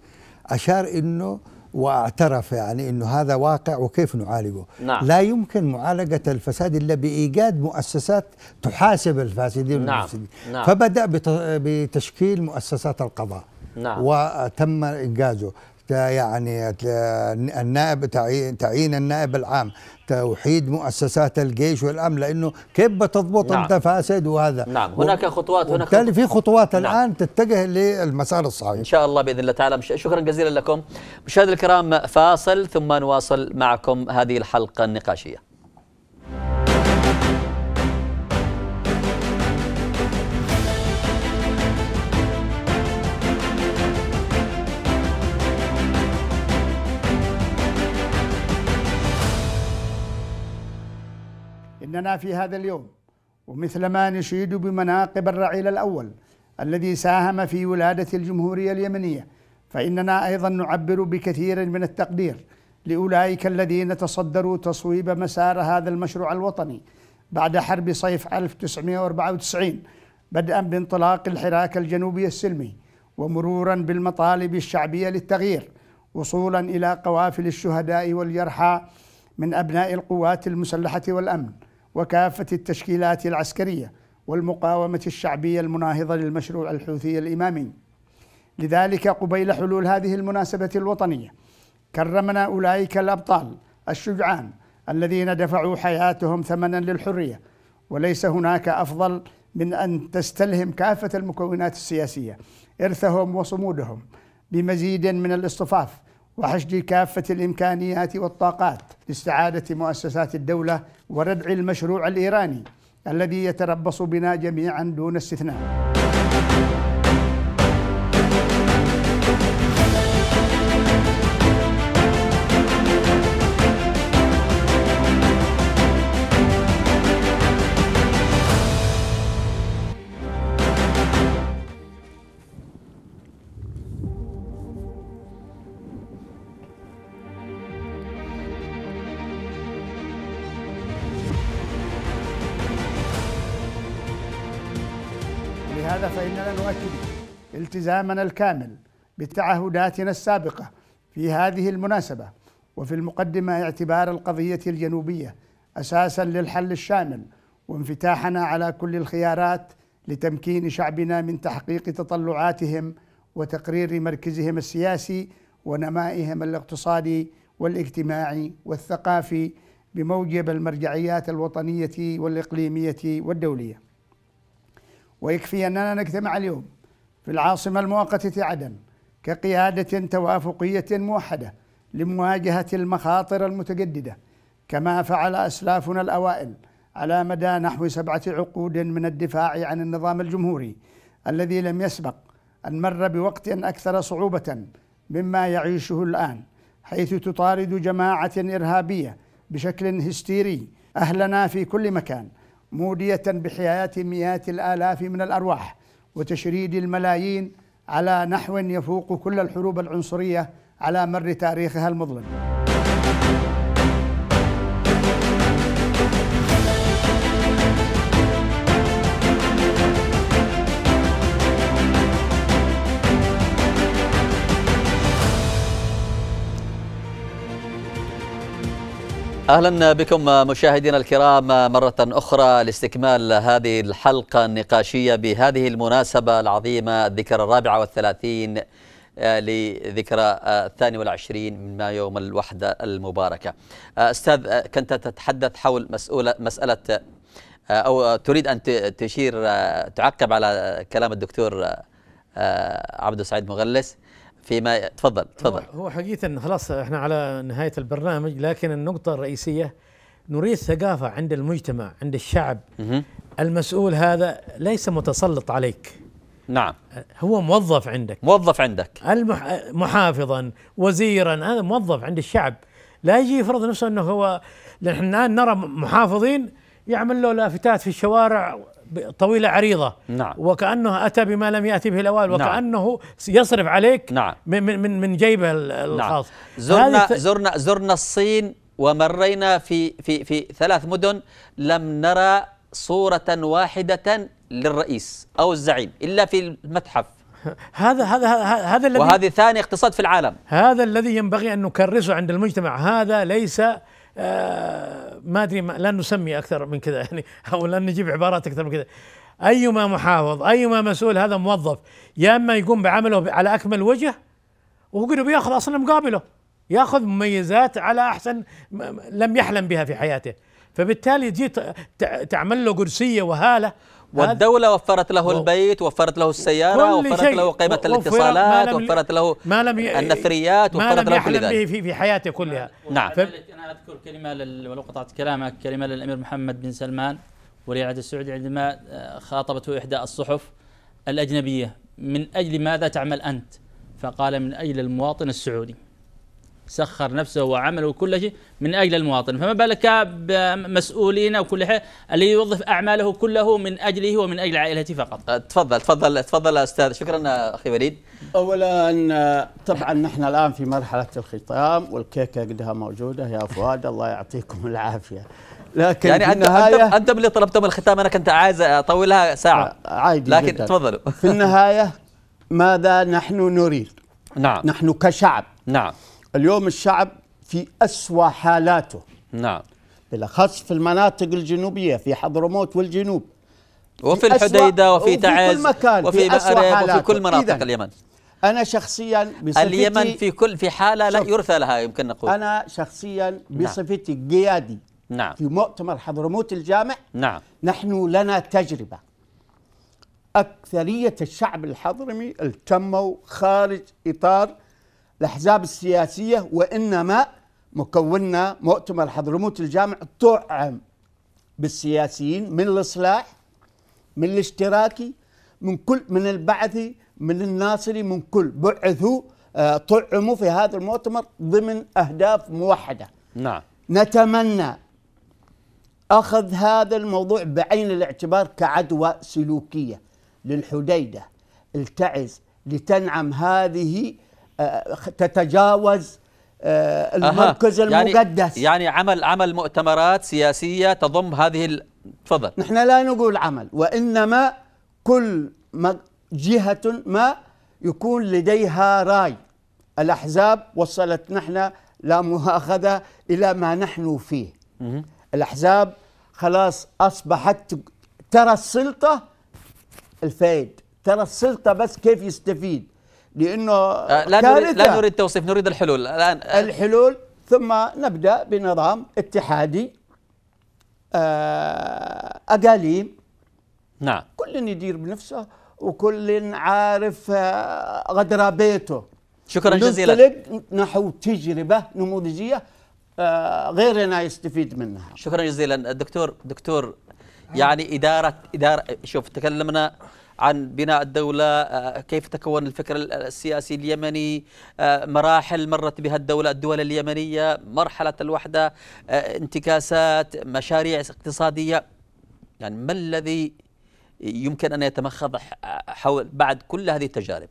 أشار أنه واعترف يعني أنه هذا واقع وكيف نعالجه نعم. لا يمكن معالجة الفساد إلا بإيجاد مؤسسات تحاسب الفاسدين نعم. والمفسدين نعم. فبدأ بتشكيل مؤسسات القضاء نعم. وتم إنجازه يعني النائب تعيين النائب العام توحيد مؤسسات الجيش والامن لانه كيف بتضبط نعم. انت فاسد وهذا نعم هناك خطوات هناك بالتالي في خطوات نعم. الان تتجه للمسار الصحيح ان شاء الله باذن الله تعالى شكرا جزيلا لكم مشاهدي الكرام فاصل ثم نواصل معكم هذه الحلقه النقاشيه لنا في هذا اليوم ومثلما نشيد بمناقب الرعيل الأول الذي ساهم في ولادة الجمهورية اليمنية فإننا أيضا نعبر بكثير من التقدير لأولئك الذين تصدروا تصويب مسار هذا المشروع الوطني بعد حرب صيف 1994 بدءا بانطلاق الحراك الجنوبي السلمي ومرورا بالمطالب الشعبية للتغيير وصولا إلى قوافل الشهداء والجرحى من أبناء القوات المسلحة والأمن وكافة التشكيلات العسكرية والمقاومة الشعبية المناهضة للمشروع الحوثي الإمامي لذلك قبيل حلول هذه المناسبة الوطنية كرمنا أولئك الأبطال الشجعان الذين دفعوا حياتهم ثمنا للحرية وليس هناك أفضل من أن تستلهم كافة المكونات السياسية إرثهم وصمودهم بمزيد من الاصطفاف وحشد كافة الإمكانيات والطاقات لاستعادة مؤسسات الدولة وردع المشروع الإيراني الذي يتربص بنا جميعا دون استثناء التزامنا الكامل بتعهداتنا السابقه في هذه المناسبه وفي المقدمه اعتبار القضيه الجنوبيه اساسا للحل الشامل وانفتاحنا على كل الخيارات لتمكين شعبنا من تحقيق تطلعاتهم وتقرير مركزهم السياسي ونمائهم الاقتصادي والاجتماعي والثقافي بموجب المرجعيات الوطنيه والاقليميه والدوليه ويكفي اننا نجتمع اليوم في العاصمة المؤقتة عدن كقيادة توافقية موحدة لمواجهة المخاطر المتجددة كما فعل أسلافنا الأوائل على مدى نحو سبعة عقود من الدفاع عن النظام الجمهوري الذي لم يسبق أن مر بوقت أكثر صعوبة مما يعيشه الآن حيث تطارد جماعة إرهابية بشكل هستيري أهلنا في كل مكان مودية بحياة مئات الآلاف من الأرواح وتشريد الملايين على نحو يفوق كل الحروب العنصريه على مر تاريخها المظلم أهلا بكم مشاهدينا الكرام مرة أخرى لاستكمال هذه الحلقة النقاشية بهذه المناسبة العظيمة الذكرى الرابعة والثلاثين آه، لذكرى آه، الثاني والعشرين من مايو يوم الوحدة المباركة آه، أستاذ كنت تتحدث حول مسؤولة مسألة أو تريد أن تشير تعقب على كلام الدكتور عبد السعيد مغلس فيما تفضل تفضل هو حقيقه خلاص احنا على نهايه البرنامج لكن النقطه الرئيسيه نريد ثقافه عند المجتمع عند الشعب المسؤول هذا ليس متسلط عليك نعم هو موظف عندك موظف عندك المح... محافظا وزيرا هذا موظف عند الشعب لا يجي يفرض نفسه انه هو نحن الان نرى محافظين يعمل له لافتات في الشوارع طويلة عريضة نعم وكأنه أتى بما لم يأتي به الأوائل نعم. وكأنه يصرف عليك نعم من من من جيبه نعم. الخاص نعم زرنا زرنا زرنا الصين ومرينا في في في ثلاث مدن لم نرى صورة واحدة للرئيس أو الزعيم إلا في المتحف هذا هذا هذا الذي وهذه ثاني اقتصاد في العالم هذا الذي ينبغي أن نكرسه عند المجتمع هذا ليس آه، ما ادري لن نسمي اكثر من كذا يعني او لن نجيب عبارات اكثر من كذا ايما محافظ ايما مسؤول هذا موظف يا اما يقوم بعمله على اكمل وجه وهو بياخذ اصلا مقابله ياخذ مميزات على احسن لم يحلم بها في حياته فبالتالي تجي تعمل له قرسيه وهاله والدولة وفرت له البيت وفرت له السيارة وفرت شيء. له قيمة الاتصالات وفرت له ما لم ي... النثريات وفرت ما لم له كل ذلك به في, في حياته كلها نعم, نعم. ف... أنا أذكر كلمة ولو قطعت كلامك كلمة للأمير محمد بن سلمان ولي العهد السعودي عندما آه، خاطبته إحدى الصحف الأجنبية من أجل ماذا تعمل أنت فقال من أجل المواطن السعودي سخر نفسه وعمله وكل شيء من اجل المواطن فما بالك بمسؤولين وكل حاجه اللي يوظف اعماله كله من اجله ومن اجل عائلته فقط أه، تفضل تفضل تفضل استاذ شكرا اخي وليد اولا طبعا نحن الان في مرحله الختام والكيكه قدها موجوده يا فؤاد الله يعطيكم العافيه لكن يعني انت انت انتم اللي طلبتم الختام انا كنت عايز اطولها ساعه عادي لكن جداً. تفضلوا في النهايه ماذا نحن نريد نعم نحن كشعب نعم اليوم الشعب في أسوأ حالاته نعم بالأخص في المناطق الجنوبية في حضرموت والجنوب وفي الحديدة وفي, تعز وفي, كل مكان وفي مأرب وفي كل مناطق اليمن أنا شخصيا بصفتي اليمن في كل في حالة لا يرثى لها يمكن نقول أنا شخصيا نعم. بصفتي نعم. قيادي نعم في مؤتمر حضرموت الجامع نعم نحن لنا تجربة أكثرية الشعب الحضرمي التموا خارج إطار الأحزاب السياسية وإنما مكوننا مؤتمر حضرموت الجامع طعم بالسياسيين من الإصلاح من الاشتراكي من كل من البعثي من الناصري من كل بعثوا آه، طعموا في هذا المؤتمر ضمن أهداف موحدة نعم نتمنى أخذ هذا الموضوع بعين الاعتبار كعدوى سلوكية للحديدة التعز لتنعم هذه آه، تتجاوز آه، المركز يعني المقدس يعني عمل عمل مؤتمرات سياسيه تضم هذه تفضل نحن لا نقول عمل وانما كل جهه ما يكون لديها راي الاحزاب وصلت نحن لا مؤاخذه الى ما نحن فيه الاحزاب خلاص اصبحت ترى السلطه الفايد ترى السلطه بس كيف يستفيد لانه آه، لا نريد لا نريد توصيف نريد الحلول الان آه، الحلول ثم نبدا بنظام اتحادي آه، اقاليم نعم كل يدير بنفسه وكل عارف غدر بيته شكرا جزيلا نحو تجربه نموذجيه غيرنا يستفيد منها شكرا جزيلا الدكتور دكتور يعني اداره اداره شوف تكلمنا عن بناء الدولة آه، كيف تكون الفكر السياسي اليمني آه، مراحل مرت بها الدولة الدول اليمنية مرحلة الوحدة آه، انتكاسات مشاريع اقتصادية يعني ما الذي يمكن أن يتمخض حول بعد كل هذه التجارب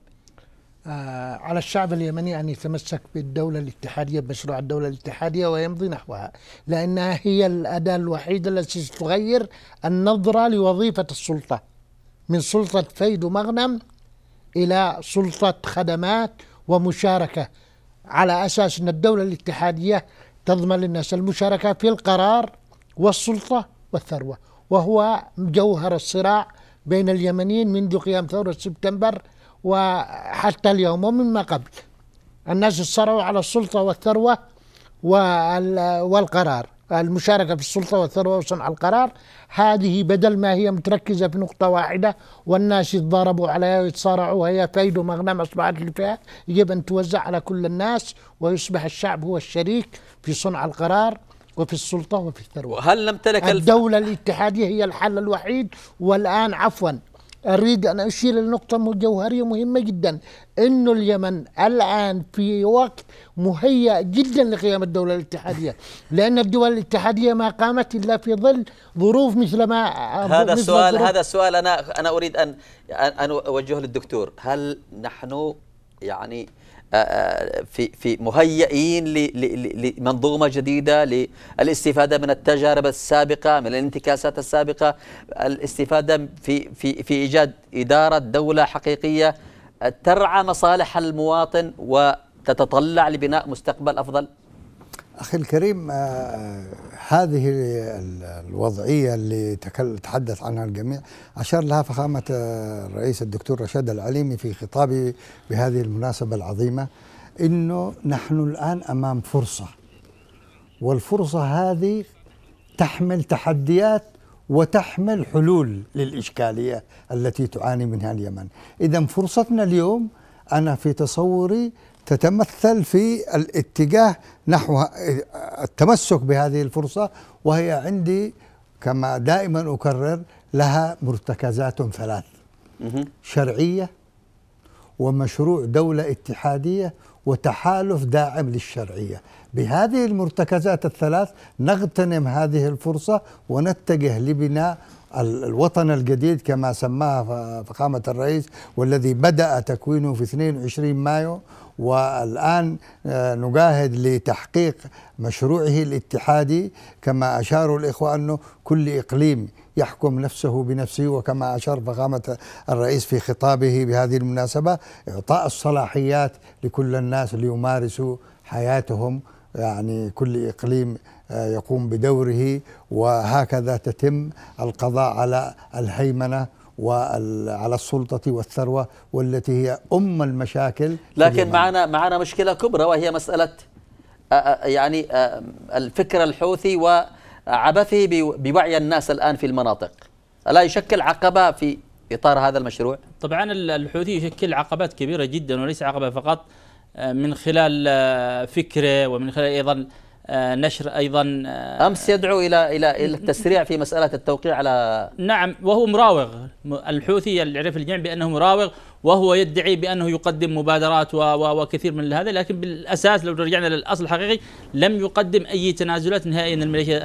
على الشعب اليمني أن يتمسك بالدولة الاتحادية بمشروع الدولة الاتحادية ويمضي نحوها لأنها هي الأداة الوحيدة التي ستغير النظرة لوظيفة السلطة من سلطة فيد مغنم إلى سلطة خدمات ومشاركة على أساس أن الدولة الاتحادية تضمن للناس المشاركة في القرار والسلطة والثروة وهو جوهر الصراع بين اليمنيين منذ قيام ثورة سبتمبر وحتى اليوم ومما قبل الناس الصرعوا على السلطة والثروة والقرار المشاركة في السلطة والثروة وصنع القرار هذه بدل ما هي متركزة في نقطة واحدة والناس يتضاربوا عليها ويتصارعوا وهي فيد ومغنم أصبحت الفئة يجب أن توزع على كل الناس ويصبح الشعب هو الشريك في صنع القرار وفي السلطة وفي الثروة هل نمتلك الدولة الاتحادية هي الحل الوحيد والآن عفوا أريد أن أشير لنقطة جوهرية مهمة جدا أن اليمن الآن في وقت مهيأ جدا لقيام الدولة الاتحادية لأن الدول الاتحادية ما قامت إلا في ظل ظروف مثل ما هذا السؤال هذا السؤال أنا أنا أريد أن أن أوجهه للدكتور هل نحن يعني آه، آه، في في مهيئين لمنظومه جديده للاستفاده من التجارب السابقه من الانتكاسات السابقه الاستفاده في في في ايجاد اداره دوله حقيقيه ترعى مصالح المواطن وتتطلع لبناء مستقبل افضل أخي الكريم آه، هذه الوضعية اللي تحدث عنها الجميع أشار لها فخامة آه، الرئيس الدكتور رشاد العليمي في خطابه بهذه المناسبة العظيمة أنه نحن الآن أمام فرصة والفرصة هذه تحمل تحديات وتحمل حلول للإشكالية التي تعاني منها اليمن إذا فرصتنا اليوم أنا في تصوري تتمثل في الاتجاه نحو التمسك بهذه الفرصة وهي عندي كما دائما أكرر لها مرتكزات ثلاث شرعية ومشروع دولة اتحادية وتحالف داعم للشرعية بهذه المرتكزات الثلاث نغتنم هذه الفرصة ونتجه لبناء الوطن الجديد كما سماها فخامة الرئيس والذي بدأ تكوينه في 22 مايو والآن آه، نجاهد لتحقيق مشروعه الاتحادي كما أشاروا الإخوة أنه كل إقليم يحكم نفسه بنفسه وكما أشار فخامة الرئيس في خطابه بهذه المناسبة إعطاء الصلاحيات لكل الناس ليمارسوا حياتهم يعني كل إقليم آه، يقوم بدوره وهكذا تتم القضاء على الهيمنة وعلى السلطة والثروة والتي هي أم المشاكل لكن معنا معنا مشكلة كبرى وهي مسألة آه، آه، يعني آه، الفكر الحوثي وعبثه بوعي الناس الآن في المناطق ألا يشكل عقبة في إطار هذا المشروع؟ طبعا الحوثي يشكل عقبات كبيرة جدا وليس عقبة فقط من خلال فكره ومن خلال أيضا آه، نشر ايضا آه، امس يدعو الى الى التسريع في مساله التوقيع على نعم وهو مراوغ الحوثي يعرف الجميع بانه مراوغ وهو يدعي بانه يقدم مبادرات وكثير من هذا لكن بالاساس لو رجعنا للاصل الحقيقي لم يقدم اي تنازلات نهائيا الميليشيا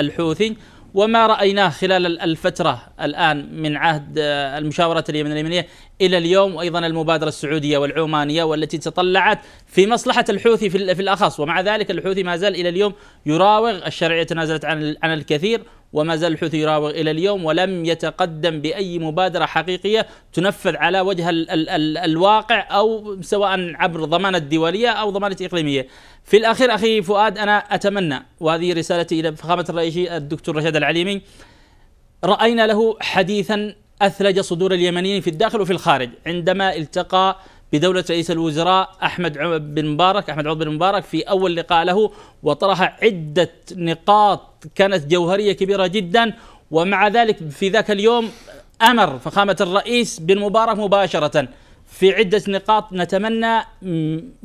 الحوثي وما رأيناه خلال الفترة الآن من عهد آه، المشاورة اليمن اليمنية إلى اليوم وأيضا المبادرة السعودية والعمانية والتي تطلعت في مصلحة الحوثي في الأخص ومع ذلك الحوثي ما زال إلى اليوم يراوغ الشرعية تنازلت عن الكثير وما زال الحوثي يراوغ إلى اليوم ولم يتقدم بأي مبادرة حقيقية تنفذ على وجه الـ الـ الـ الواقع أو سواء عبر ضمانة دولية أو ضمانة إقليمية في الأخير أخي فؤاد أنا أتمنى وهذه رسالتي إلى فخامة الرئيس الدكتور رشاد العليمي رأينا له حديثا أثلج صدور اليمنيين في الداخل وفي الخارج عندما التقى بدولة رئيس الوزراء أحمد بن مبارك أحمد عوض بن مبارك في أول لقاء له وطرح عدة نقاط كانت جوهرية كبيرة جدا ومع ذلك في ذاك اليوم أمر فخامة الرئيس بن مبارك مباشرة في عدة نقاط نتمنى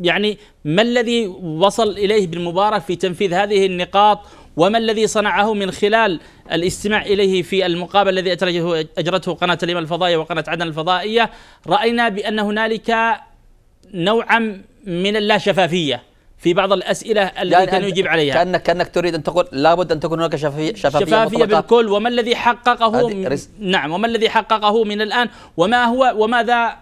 يعني ما الذي وصل إليه بن مبارك في تنفيذ هذه النقاط وما الذي صنعه من خلال الاستماع إليه في المقابل الذي أجرته, قناة الإمام الفضائية وقناة عدن الفضائية رأينا بأن هنالك نوعا من اللا شفافية في بعض الأسئلة التي كان يعني يجيب عليها كأنك, كأنك تريد أن تقول لابد أن تكون هناك شفافية شفافية, شفافية بالكل وما الذي حققه نعم وما الذي حققه من الآن وما هو وماذا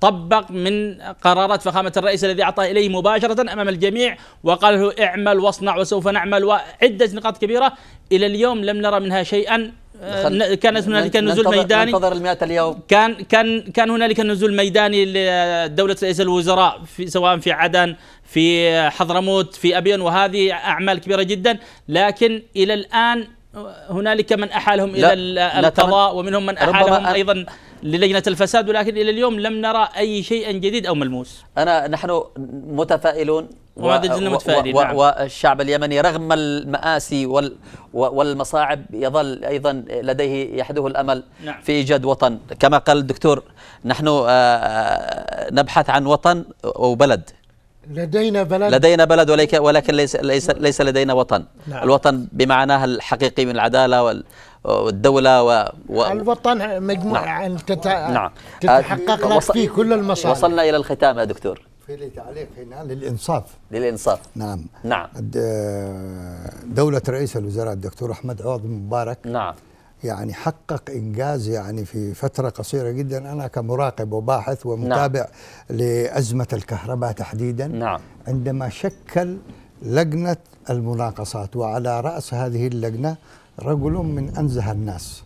طبق من قرارات فخامة الرئيس الذي أعطاه إليه مباشرة أمام الجميع وقال له اعمل واصنع وسوف نعمل وعدة نقاط كبيرة إلى اليوم لم نرى منها شيئا آه، كانت هنالك نزول ميداني اليوم كان كان كان هنالك نزول ميداني لدولة رئيس الوزراء في سواء في عدن في حضرموت في أبين وهذه أعمال كبيرة جدا لكن إلى الآن هنالك من أحالهم إلى القضاء ومنهم من أحالهم أيضا للجنة الفساد ولكن إلى اليوم لم نرى أي شيء جديد أو ملموس أنا نحن متفائلون نعم. والشعب اليمني رغم المآسي والمصاعب يظل أيضا لديه يحده الأمل نعم. في إيجاد وطن كما قال الدكتور نحن آه، آه، نبحث عن وطن وبلد لدينا بلد لدينا بلد ولكن ليس ليس ليس لدينا وطن نعم. الوطن بمعناه الحقيقي من العداله والدولة و... و... الوطن مجموعة نعم. يعني تت... نعم. تتحقق لك وص... فيه كل المصالح وصلنا إلى الختام يا دكتور في لي تعليق هنا للإنصاف للإنصاف نعم نعم دولة رئيس الوزراء الدكتور أحمد عوض مبارك نعم يعني حقق انجاز يعني في فتره قصيره جدا انا كمراقب وباحث ومتابع نعم. لازمه الكهرباء تحديدا نعم. عندما شكل لجنه المناقصات وعلى راس هذه اللجنه رجل من أنزه الناس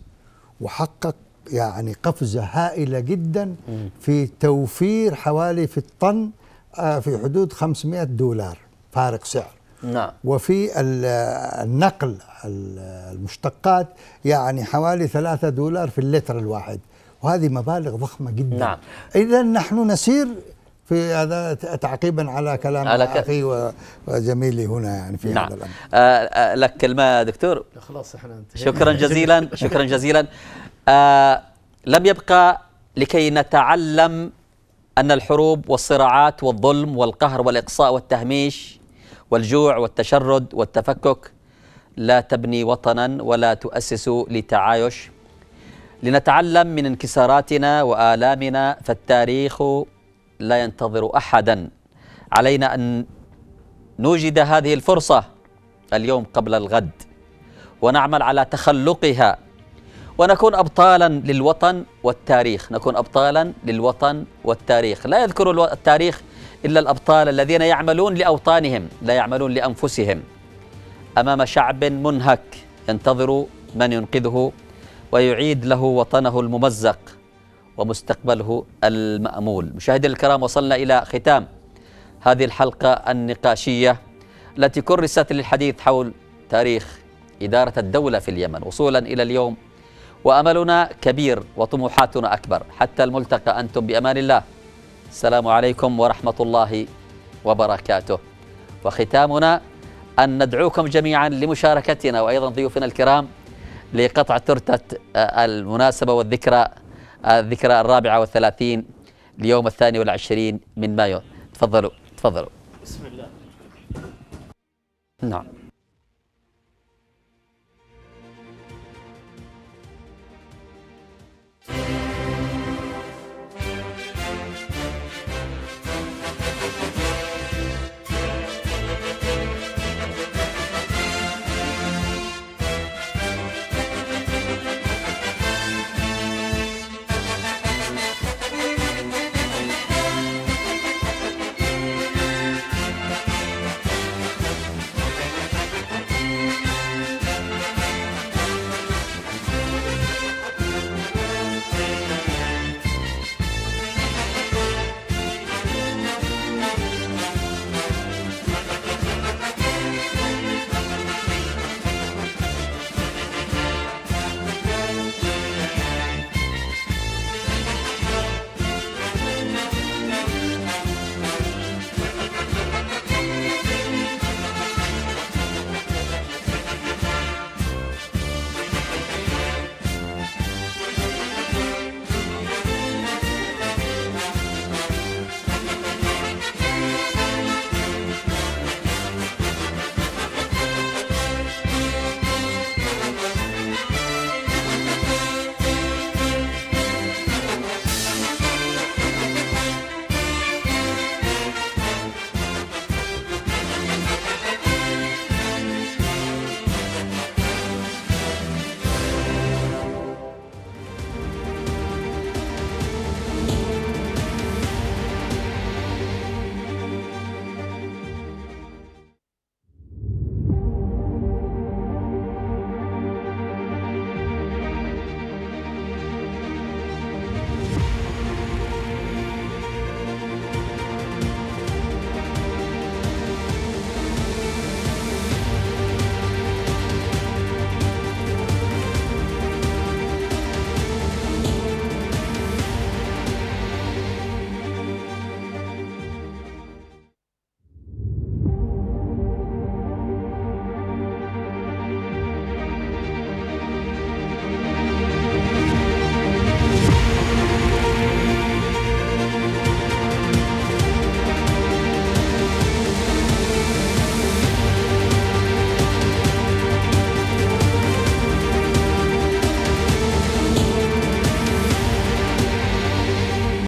وحقق يعني قفزة هائلة جدا في توفير حوالي في الطن آه، في حدود 500 دولار فارق سعر نعم وفي آه، النقل آه، المشتقات يعني حوالي 3 دولار في اللتر الواحد وهذه مبالغ ضخمة جدا نعم إذا نحن نسير في هذا تعقيبا على كلام على ك... اخي وزميلي هنا يعني في نعم. هذا الامر آه, آه، لك كلمه دكتور خلاص احنا انتهينا شكرا جزيلا شكرا جزيلا آه لم يبقى لكي نتعلم ان الحروب والصراعات والظلم والقهر والاقصاء والتهميش والجوع والتشرد والتفكك لا تبني وطنا ولا تؤسس لتعايش لنتعلم من انكساراتنا والامنا فالتاريخ لا ينتظر احدا علينا ان نوجد هذه الفرصه اليوم قبل الغد ونعمل على تخلقها ونكون ابطالا للوطن والتاريخ نكون ابطالا للوطن والتاريخ لا يذكر التاريخ الا الابطال الذين يعملون لاوطانهم لا يعملون لانفسهم امام شعب منهك ينتظر من ينقذه ويعيد له وطنه الممزق ومستقبله المأمول مشاهدينا الكرام وصلنا إلى ختام هذه الحلقة النقاشية التي كرست للحديث حول تاريخ إدارة الدولة في اليمن وصولا إلى اليوم وأملنا كبير وطموحاتنا أكبر حتى الملتقى أنتم بأمان الله السلام عليكم ورحمة الله وبركاته وختامنا أن ندعوكم جميعا لمشاركتنا وأيضا ضيوفنا الكرام لقطع ترتة آه، المناسبة والذكرى الذكرى الرابعة والثلاثين ليوم الثاني والعشرين من مايو تفضلوا تفضلوا بسم الله نعم